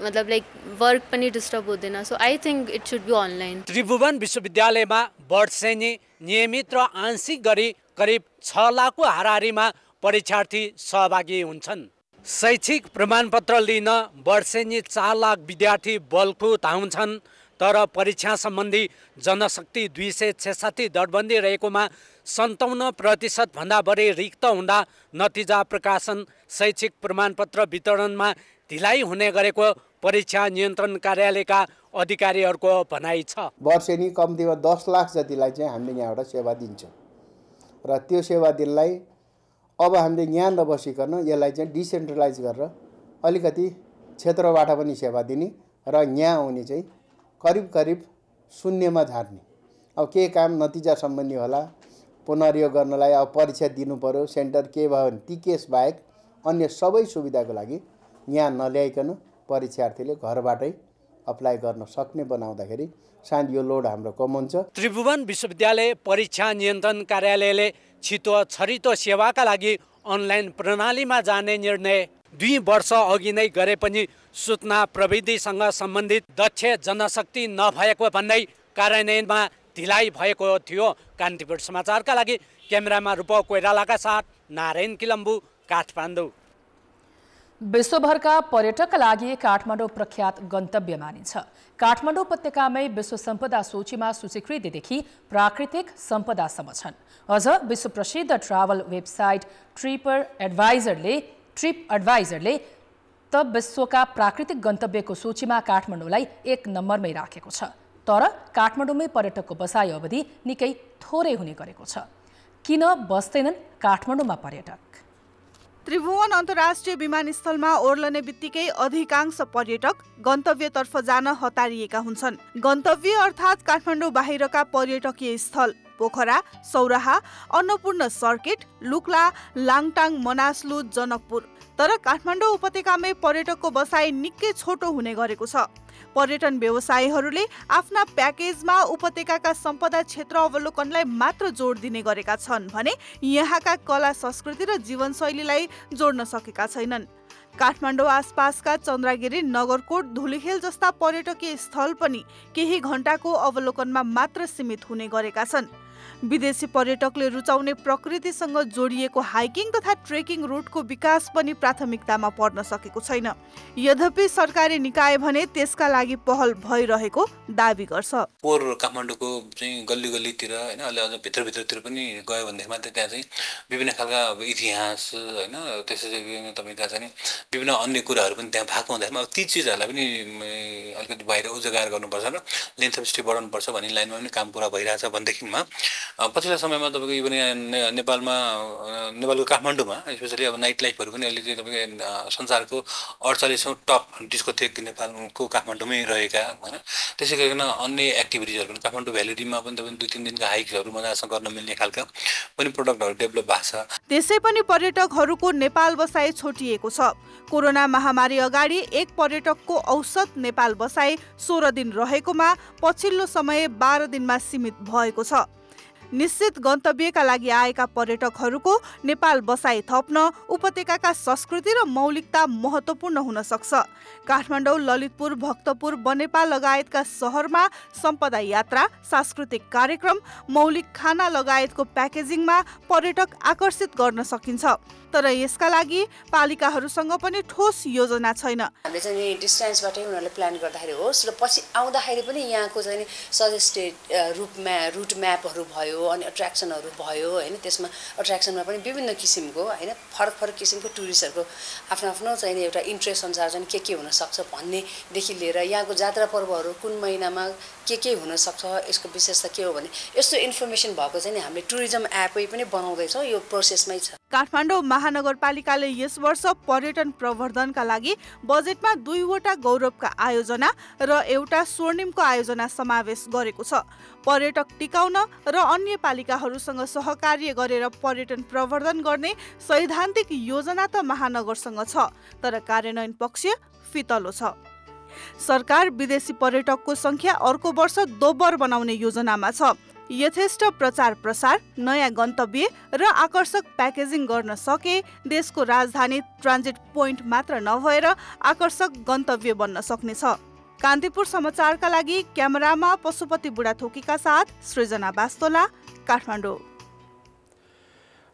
मतलब लाइक वर्क पनि डिस्टर्ब हुँदैन so I think it should be online Tribhuvan विश्वविद्यालयमा वर्षेनी नियमित र आंशिक गरी करिब छ लाखको हाराहारीमा परीक्षार्थी सहभागी हुन्छन् शैक्षिक प्रमाणपत्र लिन वर्षेनी चार लाख विद्यार्थी बलफुत आउँछन् तर परीक्षा सम्बन्धी जनशक्ति दुई सय छसाठी दरबन्दी रहेकोमा सन्ताउन्न प्रतिशतभन्दा बढी रिक्त हुँदा नतिजा प्रकाशन शैक्षिक प्रमाणपत्र वितरणमा ढिलाइ हुने गरेको परीक्षा नियन्त्रण कार्यालयका अधिकारीहरूको भनाइ छ वर्षेनी कम्तीमा दस लाख जतिलाई चाहिँ हामीले यहाँबाट सेवा दिन्छौँ र त्यो सेवा दिनलाई अब हामीले यहाँ नबसिकन यसलाई चाहिँ डिसेन्ट्रलाइज गरेर अलिकति क्षेत्रबाट पनि सेवा दिने र यहाँ आउने चाहिँ करिब करिब शून्यमा झार्ने अब के काम नतिजा सम्बन्धी होला पुनर्योग गर्नलाई अब परीक्षा दिनु पऱ्यो सेन्टर के भयो भने ती बाहेक अन्य सबै सुविधाको लागि यहाँ नल्याइकन परीक्षार्थीले घरबाटै अप्लाई गर्न सक्ने बनाउँदाखेरि सायद यो लोड हाम्रो कम हुन्छ त्रिभुवन विश्वविद्यालय परीक्षा नियन्त्रण कार्यालयले छिटो छरितो सेवाका लागि अनलाइन प्रणालीमा जाने निर्णय दुई वर्ष अघि नै गरे पनि सूचना प्रविधिसँग सम्बन्धित दक्ष जनशक्ति नभएको भन्दै कार्यान्वयनमा ढिलाइ भएको थियो कान्तिपुर समाचारका लागि क्यामेरामा रूप कोइरालाका साथ नारायण किलम्बु काठमाडौँ विश्वभरका पर्यटकका लागि काठमाडौँ प्रख्यात गन्तव्य मानिन्छ काठमाडौँ उपत्यकामै विश्व सम्पदा सूचीमा सूचीकृतिदेखि प्राकृतिक सम्पदासम्म छन् अझ विश्व प्रसिद्ध ट्राभल वेबसाइट ट्रिपर एडभाइजरले ट्रिप एडभाइजरले त विश्वका प्राकृतिक गन्तव्यको सूचीमा काठमाडौँलाई एक नम्बरमै राखेको छ तर काठमाडौँमै पर्यटकको बसाइ अवधि निकै थोरै हुने गरेको छ किन बस्दैनन् काठमाडौँमा पर्यटक त्रिभुवन अन्तर्राष्ट्रिय विमानस्थलमा ओर्लने बित्तिकै अधिकांश पर्यटक गन्तव्यतर्फ जान हतारिएका हुन्छन् गन्तव्य अर्थात् काठमाडौँ बाहिरका पर्यटकीय स्थल पोखरा सौराहा अन्नपूर्ण सर्किट लुक्ला लाङटाङ मनास्लु जनकपुर तर काठमाडौँ उपत्यकामै पर्यटकको बसाइ निकै छोटो हुने गरेको छ पर्यटन व्यवसायीहरूले आफ्ना प्याकेजमा उपत्यकाका सम्पदा क्षेत्र अवलोकनलाई मात्र जोड दिने गरेका छन् भने यहाँका कला संस्कृति र जीवनशैलीलाई जोड्न सकेका छैनन् काठमाडौँ आसपासका चन्द्रगिरी नगरकोट धुलिखेल जस्ता पर्यटकीय स्थल पनि केही घण्टाको अवलोकनमा मात्र सीमित हुने गरेका छन् विदेशी पर्यटकले रुचाउने प्रकृतिसँग जोडिएको हाइकिङ तथा ट्रेकिङ रुटको विकास पनि प्राथमिकतामा पर्न सकेको छैन यद्यपि सरकारी निकाय भने त्यसका लागि पहल भइरहेको दावी गर्छ पोहोर काठमाडौँको चाहिँ गल्ली गल्लीतिर होइन अहिले अझ भित्रभित्रतिर पनि गयो मात्रै त्यहाँ चाहिँ विभिन्न खालका अब इतिहास होइन त्यसै तपाईँका चाहिँ विभिन्न अन्य कुराहरू पनि त्यहाँ भएको हुँदाखेरि अब ती चिजहरूलाई पनि अलिकति बाहिर उजागार गर्नुपर्छ र लेन्थ बढाउनुपर्छ भन्ने लाइनमा पनि काम पुरा भइरहेछ भनेदेखिमा पछिल्लो समयमा तपाईँको इभन यहाँ नेपालमा नेपालको काठमाडौँमा स्पेसली अब नाइट लाइफहरू पनि अहिले चाहिँ तपाईँको संसारको अडचालिसौँ टप डिस्कोथेक नेपालको काठमाडौँमै रहेका होइन त्यसै गरिकन अन्य एक्टिभिटिजहरू पनि काठमाडौँ भ्यालिडीमा पनि तपाईँ दुई तिन दिनको हाइकहरू मजासँग गर्न मिल्ने खालका पनि प्रडक्टहरू डेभलप भएको छ त्यसै पनि पर्यटकहरूको नेपाल बसाइ छोटिएको छ कोरोना महामारी अगाडि एक पर्यटकको औसत नेपाल बसाई सोह्र दिन रहेकोमा पछिल्लो समय बाह्र दिनमा सीमित भएको छ निश्चित गन्तव्यका लागि आएका पर्यटकहरूको नेपाल बसाई थप्न उपत्यका संस्कृति र मौलिकता महत्त्वपूर्ण हुन सक्छ काठमाडौँ ललितपुर भक्तपुर बनेपा लगायतका सहरमा सम्पदा यात्रा सांस्कृतिक कार्यक्रम मौलिक खाना लगायतको प्याकेजिङमा पर्यटक आकर्षित गर्न सकिन्छ तर यसका लागि पालिकाहरूसँग पनि ठोस योजना छैन हामीले चाहिँ डिस्टेन्सबाटै उनीहरूले प्लान गर्दाखेरि होस् र पछि आउँदाखेरि पनि यहाँको चाहिँ सजेस्टेड रूपमा म्या रुट म्यापहरू भयो अनि एट्र्याक्सनहरू भयो होइन त्यसमा एट्र्याक्सनमा पनि विभिन्न किसिमको होइन फरक फरक किसिमको टुरिस्टहरूको आफ्नो आफ्नो चाहिँ एउटा इन्ट्रेस्ट अनुसार चाहिँ के के हुनसक्छ भन्नेदेखि लिएर यहाँको जात्रा पर्वहरू कुन महिनामा के के हुनसक्छ यसको विशेषता के हो भने यस्तो इन्फर्मेसन भएको चाहिँ हामीले टुरिज्म एपै पनि बनाउँदैछौँ यो प्रोसेसमै छ काठमाडौँ महानगरपालिकाले यस वर्ष पर्यटन प्रवर्धनका लागि बजेटमा दुईवटा गौरवका आयोजना र एउटा स्वर्णिमको आयोजना समावेश गरेको छ पर्यटक टिकाउन र अन्य पालिकाहरूसँग सहकार्य गरेर पर्यटन प्रवर्धन गर्ने सैद्धान्तिक योजना त महानगरसँग छ तर कार्यान्वयन पक्ष फितलो छ सरकार विदेशी पर्यटकको सङ्ख्या अर्को वर्ष दोब्बर बनाउने योजनामा छ यथेष्ट प्रचार प्रसार नयाँ गन्तव्य र आकर्षक प्याकेजिङ गर्न सके देशको राजधानी ट्रान्जिट पोइन्ट मात्र नभएर आकर्षक गन्तव्य बन्न सक्नेछ कान्तिपुर समाचारका लागि क्यामेरामा पशुपति बुढाथोकीका साथ सृजना बास्तोला काठमाडौँ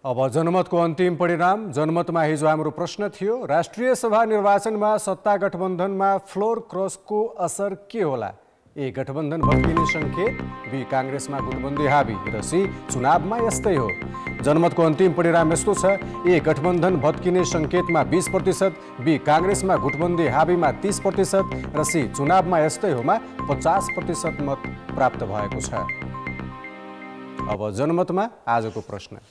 अब जनमतको अन्तिम परिणाम जनमतमा हिजो हाम्रो प्रश्न थियो राष्ट्रिय सभा निर्वाचनमा सत्ता गठबन्धनमा फ्लोर क्रसको असर के होला ए गठबन्धन भत्किने सङ्केत बी काङ्ग्रेसमा गुटबन्दी हाबी र सी चुनावमा यस्तै हो जनमतको अन्तिम परिणाम यस्तो छ ए गठबन्धन भत्किने सङ्केतमा बिस प्रतिशत बी काङ्ग्रेसमा गुटबन्दी हाबीमा तिस प्रतिशत र सी चुनावमा यस्तै होमा पचास प्रतिशत मत प्राप्त भएको छ अब जनमतमा आजको प्रश्न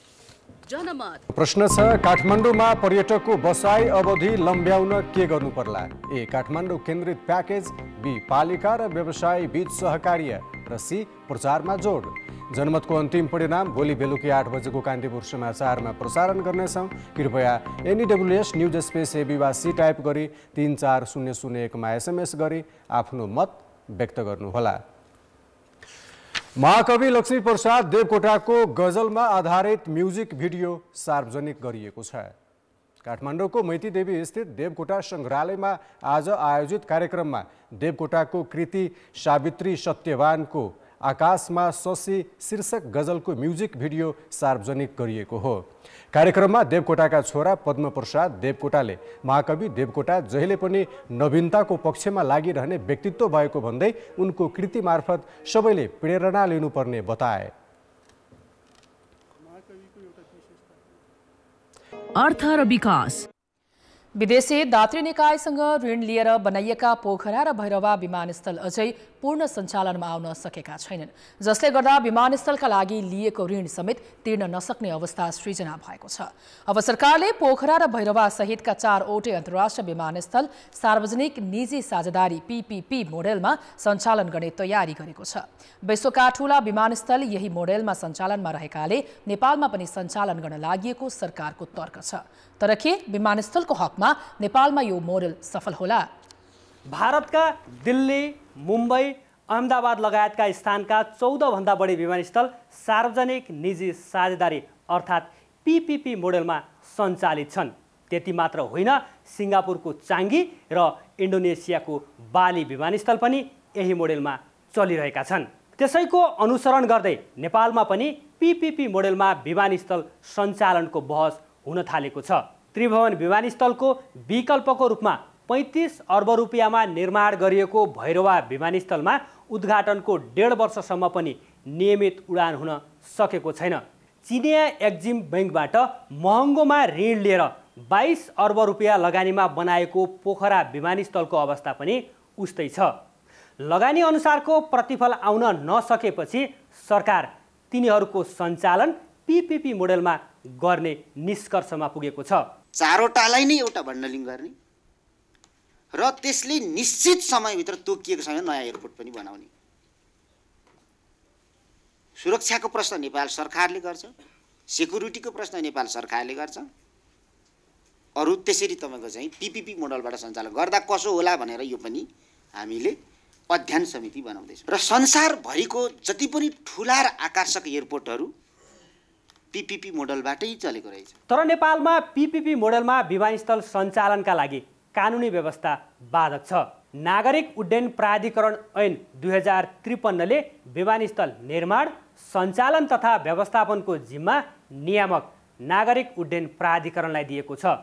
जनमत प्रश्न छ काठमाडौँमा पर्यटकको बसाई अवधि लम्ब्याउन के गर्नु पर्ला ए काठमाडौँ केन्द्रित प्याकेज बी पालिका र व्यवसाय बीच सहकार्य र सी प्रचारमा जोड जनमतको अन्तिम परिणाम भोलि बेलुकी आठ बजेको कान्तिपुर समाचारमा प्रसारण गर्नेछौँ कृपया एनइडब्लुएस न्युज स्पेस एबी वा सी टाइप गरी तिन चार शून्य शून्य एकमा एसएमएस गरी आफ्नो मत व्यक्त गर्नुहोला महाकवि लक्ष्मीप्रसाद देवकोटाको गजलमा आधारित म्युजिक भिडियो सार्वजनिक गरिएको छ काठमाडौँको मैतीदेवी स्थित देवकोटा सङ्ग्रहालयमा आज आयोजित कार्यक्रममा देवकोटाको कृति सावित्री सत्यवानको आकाशमा शशी शीर्षक गजलको म्युजिक भिडियो सार्वजनिक गरिएको हो कार्यक्रममा देवकोटाका छोरा पद्मप्रसाद देवकोटाले महाकवि देवकोटा जहिले पनि नवीनताको पक्षमा लागिरहने व्यक्तित्व भएको भन्दै उनको कृति मार्फत सबैले प्रेरणा लिनुपर्ने बताए अर्थ विकास विदेशी दात्री निकायसँग ऋण लिएर बनाइएका पोखरा र भैरवा विमानस्थल अझै पूर्ण सञ्चालनमा आउन सकेका छैनन् जसले गर्दा विमानस्थलका लागि लिएको ऋण समेत तिर्न नसक्ने अवस्था सृजना भएको छ अब सरकारले पोखरा र भैरवा सहितका चारवटै अन्तर्राष्ट्रिय विमानस्थल सार्वजनिक निजी साझेदारी पीपीपी मोडेलमा सञ्चालन गर्ने तयारी गरेको छ विश्वका ठूला विमानस्थल यही मोडेलमा सञ्चालनमा रहेकाले नेपालमा पनि सञ्चालन गर्न लागि सरकारको तर्क छ तर के विमानस्थलको हकमा नेपालमा यो मोडल सफल होला भारतका दिल्ली मुम्बई अहमदाबाद लगायतका स्थानका चौधभन्दा बढी विमानस्थल सार्वजनिक निजी साझेदारी अर्थात् पिपिपी मोडेलमा सञ्चालित छन् त्यति मात्र होइन सिङ्गापुरको चाङ्गी र इन्डोनेसियाको बाली विमानस्थल पनि यही मोडेलमा चलिरहेका छन् त्यसैको अनुसरण गर्दै नेपालमा पनि पिपिपी मोडेलमा विमानस्थल सञ्चालनको बहस हुन थालेको छ त्रिभुवन विमानस्थलको विकल्पको रूपमा पैँतिस अर्ब रुपियाँमा निर्माण गरिएको भैरवा विमानस्थलमा उद्घाटनको डेढ वर्षसम्म पनि नियमित उडान हुन सकेको छैन चिनिया एक्जिम ब्याङ्कबाट महँगोमा ऋण लिएर बाइस अर्ब रुपियाँ लगानीमा बनाएको पोखरा विमानस्थलको अवस्था पनि उस्तै छ लगानी अनुसारको प्रतिफल आउन नसकेपछि सरकार तिनीहरूको सञ्चालन पिपिपी मोडेलमा गर्ने निष्कर्षमा पुगेको छ चारवटालाई नै एउटा भण्डलिङ गर्ने र त्यसले निश्चित समयभित्र तोकिएको समय नयाँ एयरपोर्ट पनि बनाउने सुरक्षाको प्रश्न नेपाल सरकारले गर्छ सेक्युरिटीको प्रश्न नेपाल सरकारले गर्छ अरू त्यसरी तपाईँको चाहिँ पिपिपी मोडलबाट सञ्चालन गर्दा कसो होला भनेर यो पनि हामीले अध्ययन समिति बनाउँदैछौँ र संसारभरिको जति पनि ठुला र आकर्षक एयरपोर्टहरू पिपिपी मोडलबाटै चलेको रहेछ तर नेपालमा पिपिपी मोडलमा विमानस्थल सञ्चालनका लागि कानुनी व्यवस्था बाधक छ नागरिक उड्डयन प्राधिकरण ऐन दुई हजार त्रिपन्नले विमानस्थल निर्माण सञ्चालन तथा व्यवस्थापनको जिम्मा नियामक नागरिक उड्डयन प्राधिकरणलाई दिएको छ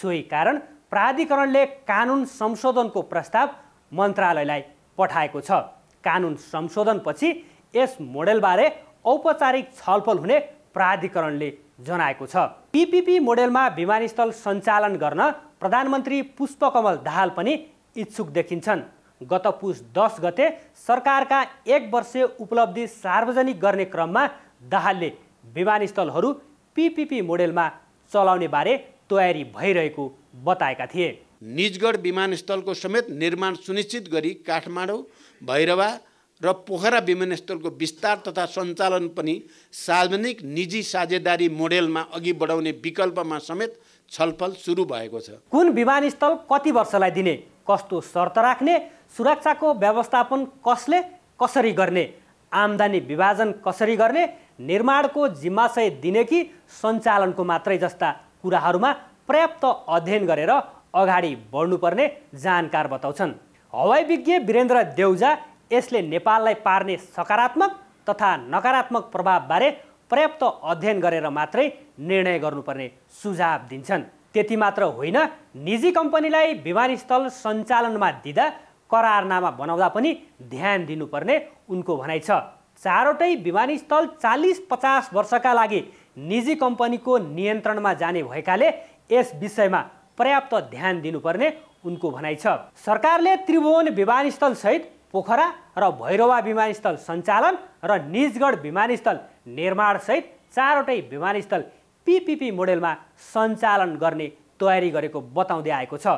सोही कारण प्राधिकरणले कानुन संशोधनको प्रस्ताव मन्त्रालयलाई पठाएको छ कानुन संशोधनपछि यस मोडेलबारे औपचारिक छलफल हुने प्राधिकरणले जनाएको छ पिपिपी मोडेलमा विमानस्थल सञ्चालन गर्न प्रधानमन्त्री पुष्पकमल दाहाल पनि इच्छुक देखिन्छन् गत पुस दस गते सरकारका एक वर्षीय उपलब्धि सार्वजनिक गर्ने क्रममा दाहालले विमानस्थलहरू पिपिपी मोडेलमा चलाउने बारे तयारी भइरहेको बताएका थिए निजगढ विमानस्थलको समेत निर्माण सुनिश्चित गरी काठमाडौँ भैरवा र पोखरा विमानस्थलको विस्तार तथा सञ्चालन पनि सार्वजनिक निजी साझेदारी मोडेलमा अघि बढाउने विकल्पमा समेत छलफल सुरु भएको छ कुन विमानस्थल कति वर्षलाई दिने कस्तो शर्त राख्ने सुरक्षाको व्यवस्थापन कसले कसरी गर्ने आम्दानी विभाजन कसरी गर्ने निर्माणको जिम्माशय दिने कि सञ्चालनको मात्रै जस्ता कुराहरूमा पर्याप्त अध्ययन गरेर अगाडि बढ्नुपर्ने जानकार बताउँछन् हवाई विज्ञ वीरेन्द्र देउजा यसले नेपाललाई पार्ने सकारात्मक तथा नकारात्मक प्रभावबारे पर्याप्त अध्ययन गरेर मात्रै निर्णय गर्नुपर्ने सुझाव दिन्छन् त्यति मात्र होइन निजी कम्पनीलाई विमानस्थल सञ्चालनमा दिँदा करारनामा बनाउँदा पनि ध्यान दिनुपर्ने उनको भनाइ छ चारवटै विमानस्थल चालिस पचास वर्षका लागि निजी कम्पनीको नियन्त्रणमा जाने भएकाले यस विषयमा पर्याप्त ध्यान दिनुपर्ने उनको भनाइ छ सरकारले त्रिभुवन विमानस्थल सहित पोखरा र भैरवा विमानस्थल सञ्चालन र निजगढ विमानस्थल निर्माणसहित चारवटै विमानस्थल पिपिपी मोडेलमा सञ्चालन गर्ने तयारी गरेको बताउँदै आएको छ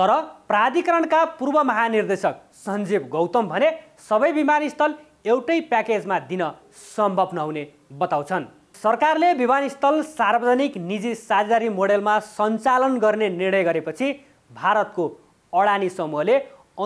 तर प्राधिकरणका पूर्व महानिर्देशक सञ्जीव गौतम भने सबै विमानस्थल एउटै प्याकेजमा दिन सम्भव नहुने बताउँछन् सरकारले विमानस्थल सार्वजनिक निजी साझेदारी मोडेलमा सञ्चालन गर्ने निर्णय गरेपछि भारतको अडानी समूहले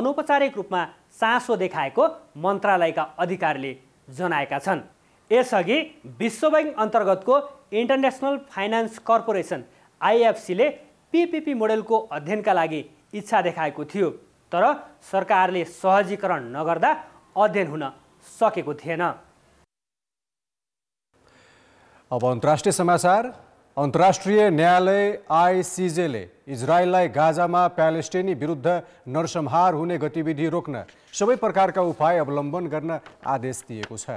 अनौपचारिक रूपमा चासो देखाएको मन्त्रालयका अधिकारीले जनाएका छन् यसअघि विश्व ब्याङ्क अन्तर्गतको इन्टरनेसनल फाइनेन्स कर्पोरेसन आइएफसीले पिपिपी मोडेलको अध्ययनका लागि इच्छा देखाएको थियो तर सरकारले सहजीकरण नगर्दा अध्ययन हुन सकेको थिएन अब अन्तर्राष्ट्रिय समाचार अन्तर्राष्ट्रिय न्यायालय आइसिजेले इजरायललाई गाजामा प्यालेस्टिनी विरुद्ध नरसंहार हुने गतिविधि रोक्न सबै प्रकारका उपाय अवलम्बन गर्न आदेश दिएको छ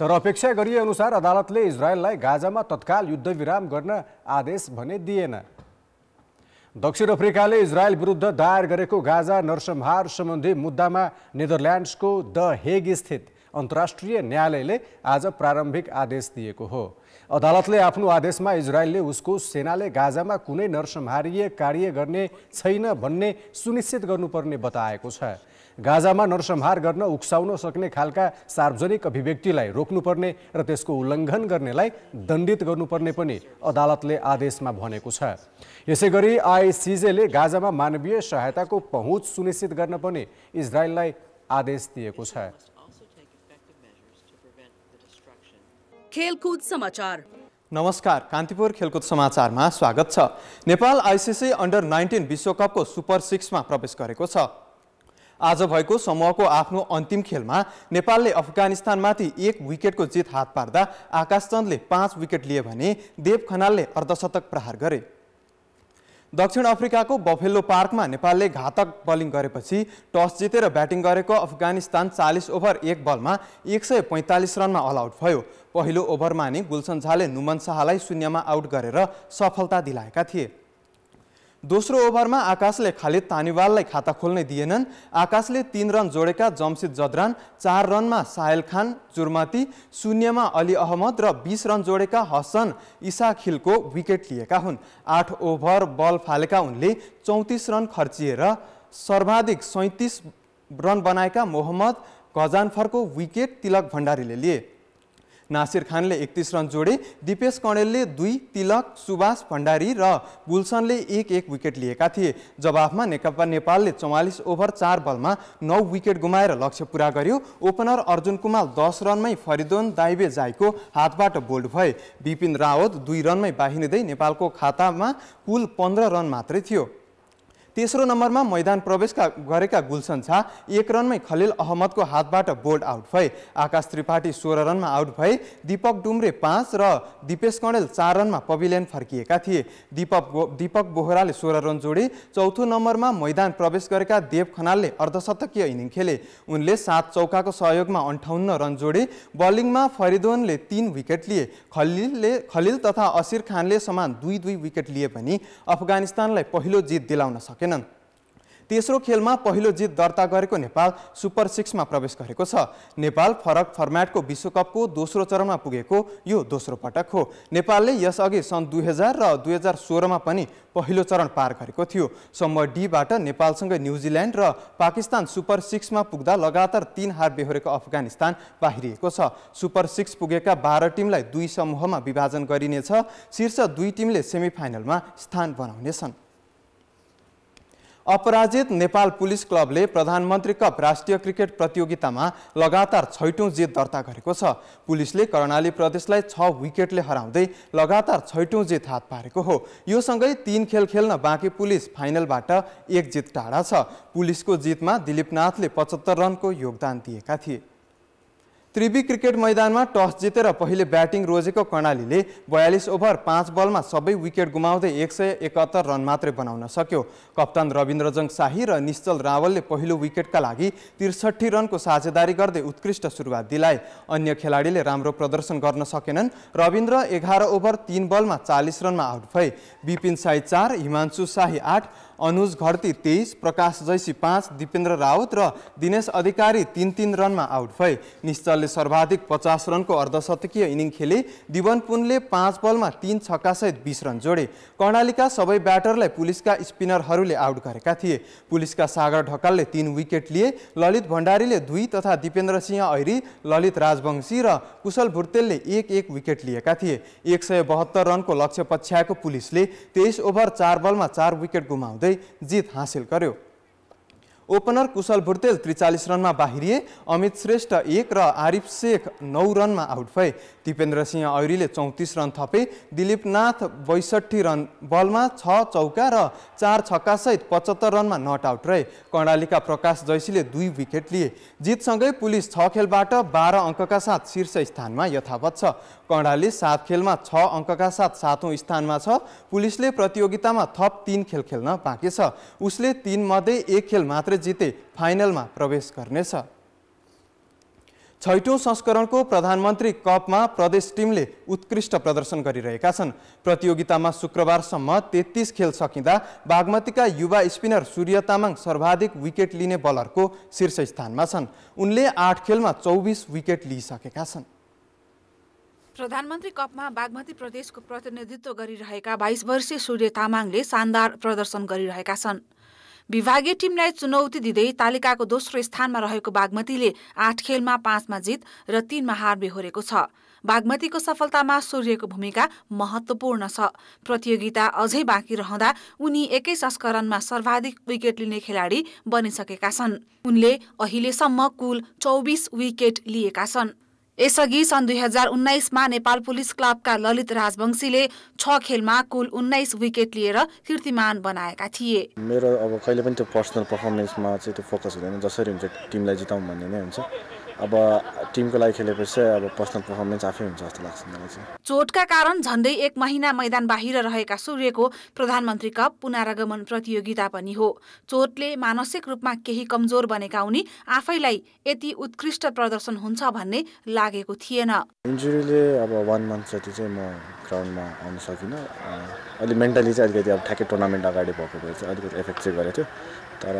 तर अपेक्षा गरिएअनुसार अदालतले इजरायललाई गाजामा तत्काल युद्धविराम गर्न आदेश भने दिएन दक्षिण अफ्रिकाले इजरायल विरुद्ध दायर गरेको गाजा नरसंहार सम्बन्धी मुद्दामा नेदरल्यान्ड्सको द हेग स्थित अन्तर्राष्ट्रिय न्यायालयले आज प्रारम्भिक आदेश दिएको हो अदालतले आफ्नो आदेशमा इजरायलले उसको सेनाले गाजामा कुनै नरसंहारीय कार्य गर्ने छैन भन्ने सुनिश्चित गर्नुपर्ने बताएको छ गाजामा नरसंहार गर्न उक्साउन सक्ने खालका सार्वजनिक अभिव्यक्तिलाई रोक्नुपर्ने र त्यसको उल्लङ्घन गर्नेलाई दण्डित गर्नुपर्ने पनि अदालतले आदेशमा भनेको छ यसै गरी आइसिजेले गाजामा मानवीय सहायताको पहुँच सुनिश्चित गर्न पनि इजरायललाई आदेश दिएको छ खेलकुद समाचार नमस्कार कान्तिपुर खेलकुद समाचारमा स्वागत छ नेपाल आइसिसी अन्डर नाइन्टिन विश्वकपको सुपर सिक्समा प्रवेश गरेको छ आज भएको समूहको आफ्नो अन्तिम खेलमा नेपालले अफगानिस्तानमाथि एक विकेटको जित हात पार्दा आकाशचन्दले पाँच विकेट लिए भने देव खनालले अर्धशतक प्रहार गरे दक्षिण अफ्रिकाको बफेल्लो पार्कमा नेपालले घातक बलिङ गरेपछि टस जितेर ब्याटिङ गरेको अफगानिस्तान चालिस ओभर एक बलमा एक सय पैँतालिस रनमा अल आउट भयो पहिलो ओभरमा नै गुलसन झाले नुमन शाहलाई शून्यमा आउट गरेर सफलता दिलाएका थिए दोस्रो ओभरमा आकाशले खालिद तानिवाललाई खाता खोल्नै दिएनन् आकाशले तीन रन जोडेका जम्सिद जदरान चार रनमा साहेल खान चुरमाती शून्यमा अली अहमद र बिस रन जोडेका हसन इसाखिलको विकेट लिएका हुन् आठ ओभर बल फालेका उनले चौतिस रन खर्चिएर सर्वाधिक सैँतिस रन बनाएका मोहम्मद गजानफरको विकेट तिलक भण्डारीले लिए नासिर खानले एकतिस रन जोडे दिपेश कणेलले दुई तिलक सुभाष भण्डारी र गुल्सनले एक एक विकेट लिएका थिए जवाफमा नेकपा नेपालले चौवालिस ओभर चार बलमा नौ विकेट गुमाएर लक्ष्य पुरा गर्यो ओपनर अर्जुन कुमार दस रनमै फरिदोन दाइबे जाईको हातबाट बोल्ड भए विपिन रावत दुई रनमै बाहिरिँदै नेपालको खातामा कुल पन्ध्र रन मात्रै थियो तेसरो नंबर में मैदान प्रवेश कर गुलशन झा एक रनमें खलिल अहमद को हाथ बोल्ड आउट भे आकाश त्रिपाठी सोलह रन में आउट भे दीपक डुम्रे पांच र दिपेश कणेल चार रन रनमा पभिलियन फर्किएका थिए दीपक बोहरा ने सोलह रन जोडे चौथो में मैदान प्रवेश कर देव ने अर्धशतक इनिंग खेले उनके सात चौका को सहयोग में अन्ठाउन्न रन जोडे में फरिदोन ने तीन विकेट लिये खलिल खलिल तथा असिर खानले सामान दुई दुई विकेट लिये अफगानिस्तान अफगानिस्तानलाई जीत दिलान दिलाउन सके सकेनन् तेस्रो खेलमा पहिलो जित दर्ता गरेको नेपाल सुपर सिक्समा प्रवेश गरेको छ नेपाल फरक फर्म्याटको विश्वकपको दोस्रो चरणमा पुगेको यो दोस्रो पटक हो नेपालले यसअघि सन् दुई हजार र दुई हजार सोह्रमा पनि पहिलो चरण पार गरेको थियो समूह डीबाट नेपालसँग न्युजिल्यान्ड र पाकिस्तान सुपर सिक्समा पुग्दा लगातार तीन हार बेहोरेको अफगानिस्तान बाहिरिएको छ सुपर सिक्स पुगेका बाह्र टिमलाई दुई समूहमा विभाजन गरिनेछ शीर्ष दुई टिमले सेमिफाइनलमा स्थान बनाउनेछन् अपराजित नेपाल पुलिस क्लबले प्रधानमन्त्री कप राष्ट्रिय क्रिकेट प्रतियोगितामा लगातार छैटौँ जित दर्ता गरेको छ पुलिसले कर्णाली प्रदेशलाई छ विकेटले हराउँदै लगातार छैटौँ जित हात पारेको हो यो सँगै तीन खेल खेल्न बाँकी पुलिस फाइनलबाट एक जित टाढा छ पुलिसको जितमा दिलीपनाथले पचहत्तर रनको योगदान दिएका थिए त्रिवी क्रिकेट मैदानमा टस जितेर पहिले ब्याटिङ रोजेको कर्णालीले बयालिस ओभर पाँच बलमा सबै विकेट गुमाउँदै एक सय एकहत्तर रन मात्रै बनाउन सक्यो कप्तान रविन्द्रजङ शाही र निश्चल रावलले पहिलो विकेटका लागि त्रिसठी रनको साझेदारी गर्दै उत्कृष्ट सुरुवात दिलाए अन्य खेलाडीले राम्रो प्रदर्शन गर्न सकेनन् रविन्द्र एघार ओभर तिन बलमा चालिस रनमा आउट भए विपिन साई चार हिमांशु शाही आठ अनुज घर्ती तेइस प्रकाश जैसी पाँच दिपेन्द्र राउत र दिनेश अधिकारी तिन तिन रनमा आउट भए निश्चलले सर्वाधिक पचास रनको अर्धशतकीय इनिङ खेले दिवन पुनले पाँच बलमा तिन छक्कासहित बिस रन जोडे कर्णालीका सबै ब्याटरलाई पुलिसका स्पिनरहरूले आउट गरेका थिए पुलिसका सागर ढकालले तिन विकेट लिए ललित भण्डारीले दुई तथा दिपेन्द्र सिंह ऐरी ललित राजवंशी र कुशल भुर्तेलले एक एक विकेट लिएका थिए एक सय बहत्तर रनको लक्ष्य पछ्याएको पुलिसले तेइस ओभर चार बलमा चार विकेट गुमाउँदै हुँदै जित हासिल गर्यो ओपनर कुशल भुर्तेल त्रिचालिस रनमा बाहिरिए अमित श्रेष्ठ एक र आरिफ शेख नौ रनमा आउट भए दिपेन्द्र सिंह ऐरीले चौतिस रन थपे दिलीपनाथ बैसठी रन बलमा छ चौका र चार छक्कासहित पचहत्तर रनमा नट आउट रहे कर्णालीका प्रकाश जैसीले दुई विकेट लिए जितसँगै पुलिस छ खेलबाट बाह्र अङ्कका साथ शीर्ष स्थानमा यथावत छ कर्णाली सात खेलमा छ अङ्कका साथ सातौँ स्थानमा छ पुलिसले प्रतियोगितामा थप तिन खेल खेल्न बाँकी छ उसले तिनमध्ये एक खेल मात्रै जिते फाइनलमा प्रवेश गर्नेछ छैटौँ संस्करणको प्रधानमन्त्री कपमा प्रदेश टिमले उत्कृष्ट प्रदर्शन गरिरहेका छन् प्रतियोगितामा शुक्रबारसम्म तेत्तिस खेल सकिँदा बागमतीका युवा स्पिनर सूर्य तामाङ सर्वाधिक विकेट लिने बलरको शीर्ष स्थानमा छन् उनले आठ खेलमा चौबिस विकेट लिइसकेका छन् प्रधानमन्त्री कपमा बागमती प्रदेशको प्रतिनिधित्व गरिरहेका बाइस वर्षीय सूर्य तामाङले शानदार प्रदर्शन गरिरहेका छन् विभागीय टिमलाई चुनौती दिँदै तालिकाको दोस्रो स्थानमा रहेको बागमतीले आठ खेलमा पाँचमा जित र तीनमा हार बेहोरेको छ बागमतीको सफलतामा सूर्यको भूमिका महत्त्वपूर्ण छ प्रतियोगिता अझै बाँकी रहँदा उनी एकै संस्करणमा सर्वाधिक विकेट लिने खेलाडी बनिसकेका छन् उनले अहिलेसम्म कुल चौबिस विकेट लिएका छन् यसअघि सन् दुई हजार उन्नाइसमा नेपाल पुलिस क्लबका ललित राजवंशीले छ खेलमा कुल उन्नाइस विकेट लिएर कीर्तिमान बनाएका थिए मेरो अब कहिले पनि त्यो पर्सनल पर्फर्मेन्समा चाहिँ त्यो फोकस हुँदैन जसरी हुन्छ टिमलाई जिताउँ भन्ने नै हुन्छ अब टिमको लागि खेलेपछि चाहिँ अब पर्सनल पर्फर्मेन्स आफै हुन्छ जस्तो लाग्छ मलाई चाहिँ चोटका कारण झन्डै एक महिना मैदान बाहिर रहेका सूर्यको प्रधानमन्त्री कप पुनरागमन प्रतियोगिता पनि हो चोटले मानसिक रूपमा केही कमजोर बनेका उनी आफैलाई यति उत्कृष्ट प्रदर्शन हुन्छ भन्ने लागेको थिएन इन्जुरीले अब वान मन्थ जति चाहिँ म ग्राउन्डमा आउन सकिनँ अलि मेन्टली चाहिँ अलिकति अब ठ्याक्कै टुर्नामेन्ट अगाडि भएको भए चाहिँ अलिकति एफेक्ट चाहिँ गरेको थियो तर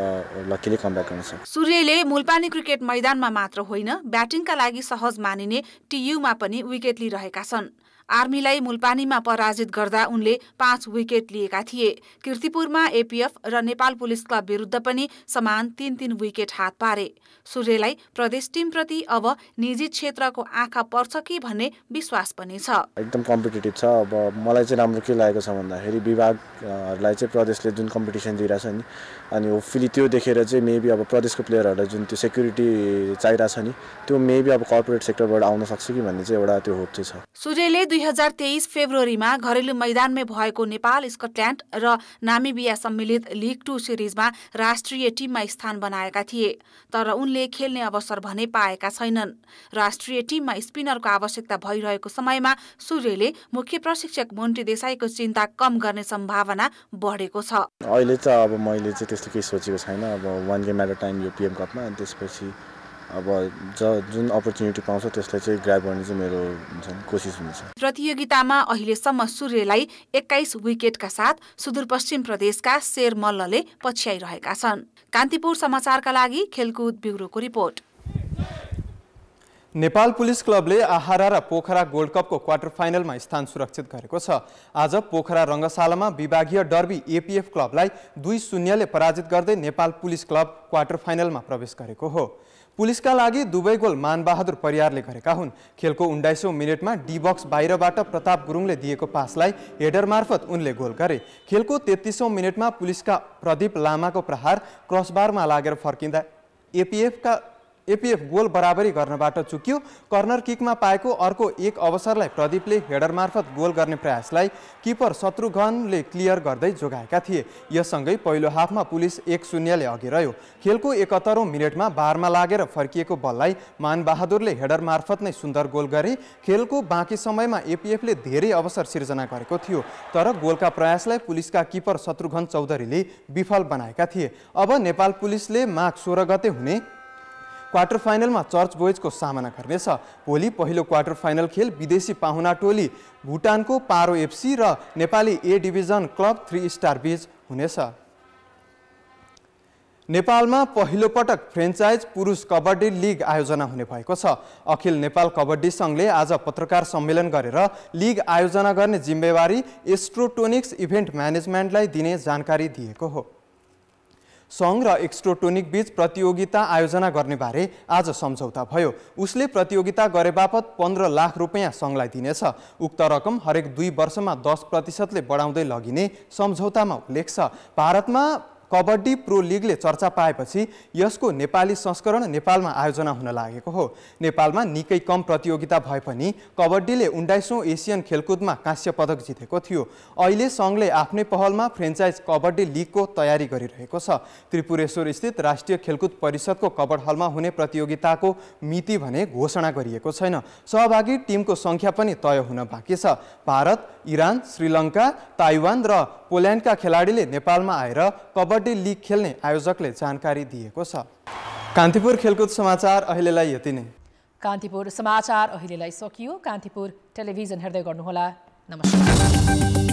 लकिली गर्न सक्छ सूर्यले मुलपानी क्रिकेट मैदानमा मात्र होइन ब्याटिङका लागि सहज मानिने टियुमा पनि विकेट लिइरहेका छन् आर्मीलाई मुलपानीमा पराजित गर्दा उनले पाँच विकेट लिएका थिए किर्तिपुरमा एपिएफ र नेपाल पुलिस क्लब विरुद्ध पनि समान तीन तीन विकेट हात पारे सूर्यलाई प्रदेश टिमप्रति अब निजी क्षेत्रको आँखा पर्छ कि भन्ने विश्वास पनि छ एकदम कम्पिटेटिभ छ अब मलाई चाहिँ राम्रो के लागेको छ भन्दाखेरि विभागहरूलाई चाहिँ प्रदेशले जुन कम्पिटिसन दिइरहेछ नि अनि होपफुली त्यो देखेर चाहिँ मेबी अब प्रदेशको प्लेयरहरूलाई जुन त्यो सेक्युरिटी चाहिरहेछ नि त्यो मेबी अब कर्पोरेट सेक्टरबाट आउन सक्छ कि भन्ने चाहिँ एउटा त्यो होप चाहिँ छ सूर्यले दुई हजार तेइस फेब्रुअरीमा घरेलु मैदानमै भएको नेपाल स्कटल्याण्ड र नामिबिया सम्मिलित लिग टू सिरिजमा राष्ट्रिय टिममा स्थान बनाएका थिए तर उनले खेल्ने अवसर भने पाएका छैनन् राष्ट्रिय टिममा स्पिनरको आवश्यकता भइरहेको समयमा सूर्यले मुख्य प्रशिक्षक मोन्टी देसाईको चिन्ता कम गर्ने सम्भावना बढेको छ अहिले त अब मैले चाहिँ त्यस्तो केही सोचेको छैन अब one game at a time यो पिएम कपमा त्यसपछि अब ज जुन अपर्च्युनिटी पाउँछ त्यसलाई चाहिँ ग्राप गर्ने चाहिँ मेरो हुन्छ कोसिस हुन्छ प्रतियोगितामा अहिलेसम्म सूर्यलाई एक्काइस विकेटका साथ सुदूरपश्चिम प्रदेशका शेर मल्लले पछ्याइरहेका छन् कान्तिपुर समाचारका लागि खेलकुद ब्युरोको रिपोर्ट नेपाल पुलिस क्लबले आहारा र पोखरा गोल्ड कपको क्वार्टर फाइनलमा स्थान सुरक्षित गरेको छ आज पोखरा रङ्गशालामा विभागीय डर्बी एपिएफ क्लबलाई दुई शून्यले पराजित गर्दै नेपाल पुलिस क्लब क्वार्टर फाइनलमा प्रवेश गरेको हो पुलिसका लागि दुबई गोल मानबहादुर परियार परियारले गरेका को उन्नाइसों मिनट में डीबक्स बाहिरबाट प्रताप गुरुंग दिएको पासलाई हेडर मार्फत उनके गोल करे खेल को तेतीसौ मिनट में पुलिस का प्रदीप लामाको प्रहार क्रसबार लगे फर्किंदा एपीएफ का एपिएफ गोल बराबरी गर्नबाट चुक्यो कर्नर किकमा पाएको अर्को एक अवसरलाई प्रदीपले हेडर मार्फत गोल गर्ने प्रयासलाई किपर शत्रुघनले क्लियर गर्दै जोगाएका थिए यससँगै पहिलो हाफमा पुलिस एक शून्यले अघि रह्यो खेलको एकहत्तरौँ मिनटमा बारमा लागेर फर्किएको बललाई मानबहादुरले हेडर मार्फत नै सुन्दर गोल गरे खेलको बाँकी समयमा एपिएफले धेरै अवसर सिर्जना गरेको थियो तर गोलका प्रयासलाई पुलिसका किपर शत्रुघन चौधरीले विफल बनाएका थिए अब नेपाल पुलिसले माघ सोह्र गते हुने क्वार्टर फाइनलमा चर्च बोइजको सामना गर्नेछ भोलि पहिलो क्वार्टर फाइनल खेल विदेशी पाहुना टोली भुटानको पारो एफसी र Nepali A division club three star बिच हुनेछ नेपालमा पहिलो पटक फ्रेन्चाइज पुरुष कबड्डी लिग आयोजना हुने भएको छ अखिल नेपाल कबड्डी सङ्घले आज पत्रकार सम्मेलन गरेर लिग आयोजना गर्ने जिम्मेवारी एस्ट्रोटोनिक्स इभेन्ट म्यानेजमेन्टलाई दिने जानकारी दिएको हो सङ्घ र एक्स्ट्रोटोनिक बीच प्रतियोगिता आयोजना गर्नेबारे आज सम्झौता भयो उसले प्रतियोगिता गरे बापत पन्ध्र लाख रुपियाँ सङ्घलाई दिनेछ उक्त रकम हरेक दुई वर्षमा दस प्रतिशतले बढाउँदै लगिने सम्झौतामा उल्लेख छ भारतमा कबड्डी प्रो लिगले चर्चा पाएपछि यसको नेपाली संस्करण नेपालमा आयोजना हुन लागेको हो नेपालमा निकै कम प्रतियोगिता भए पनि कबड्डीले उन्नाइसौँ एसियन खेलकुदमा काँस्य पदक जितेको थियो अहिले सङ्घले आफ्नै पहलमा फ्रेन्चाइज कबड्डी लिगको तयारी गरिरहेको छ त्रिपुरेश्वर स्थित राष्ट्रिय खेलकुद परिषदको कबड हलमा हुने प्रतियोगिताको मिति भने घोषणा गरिएको छैन सहभागी टिमको सङ्ख्या पनि तय हुन बाँकी छ भारत इरान श्रीलङ्का ताइवान र पोल्यान्डका खेलाडीले नेपालमा आएर कबड्डी कबड्डी लिग खेल्ने आयोजकले जानकारी दिएको छ कान्तिपुर खेलकुद समाचार अहिलेलाई यति नै कान्तिपुर समाचार अहिलेलाई सकियो कान्तिपुर टेलिभिजन हेर्दै गर्नुहोला नमस्कार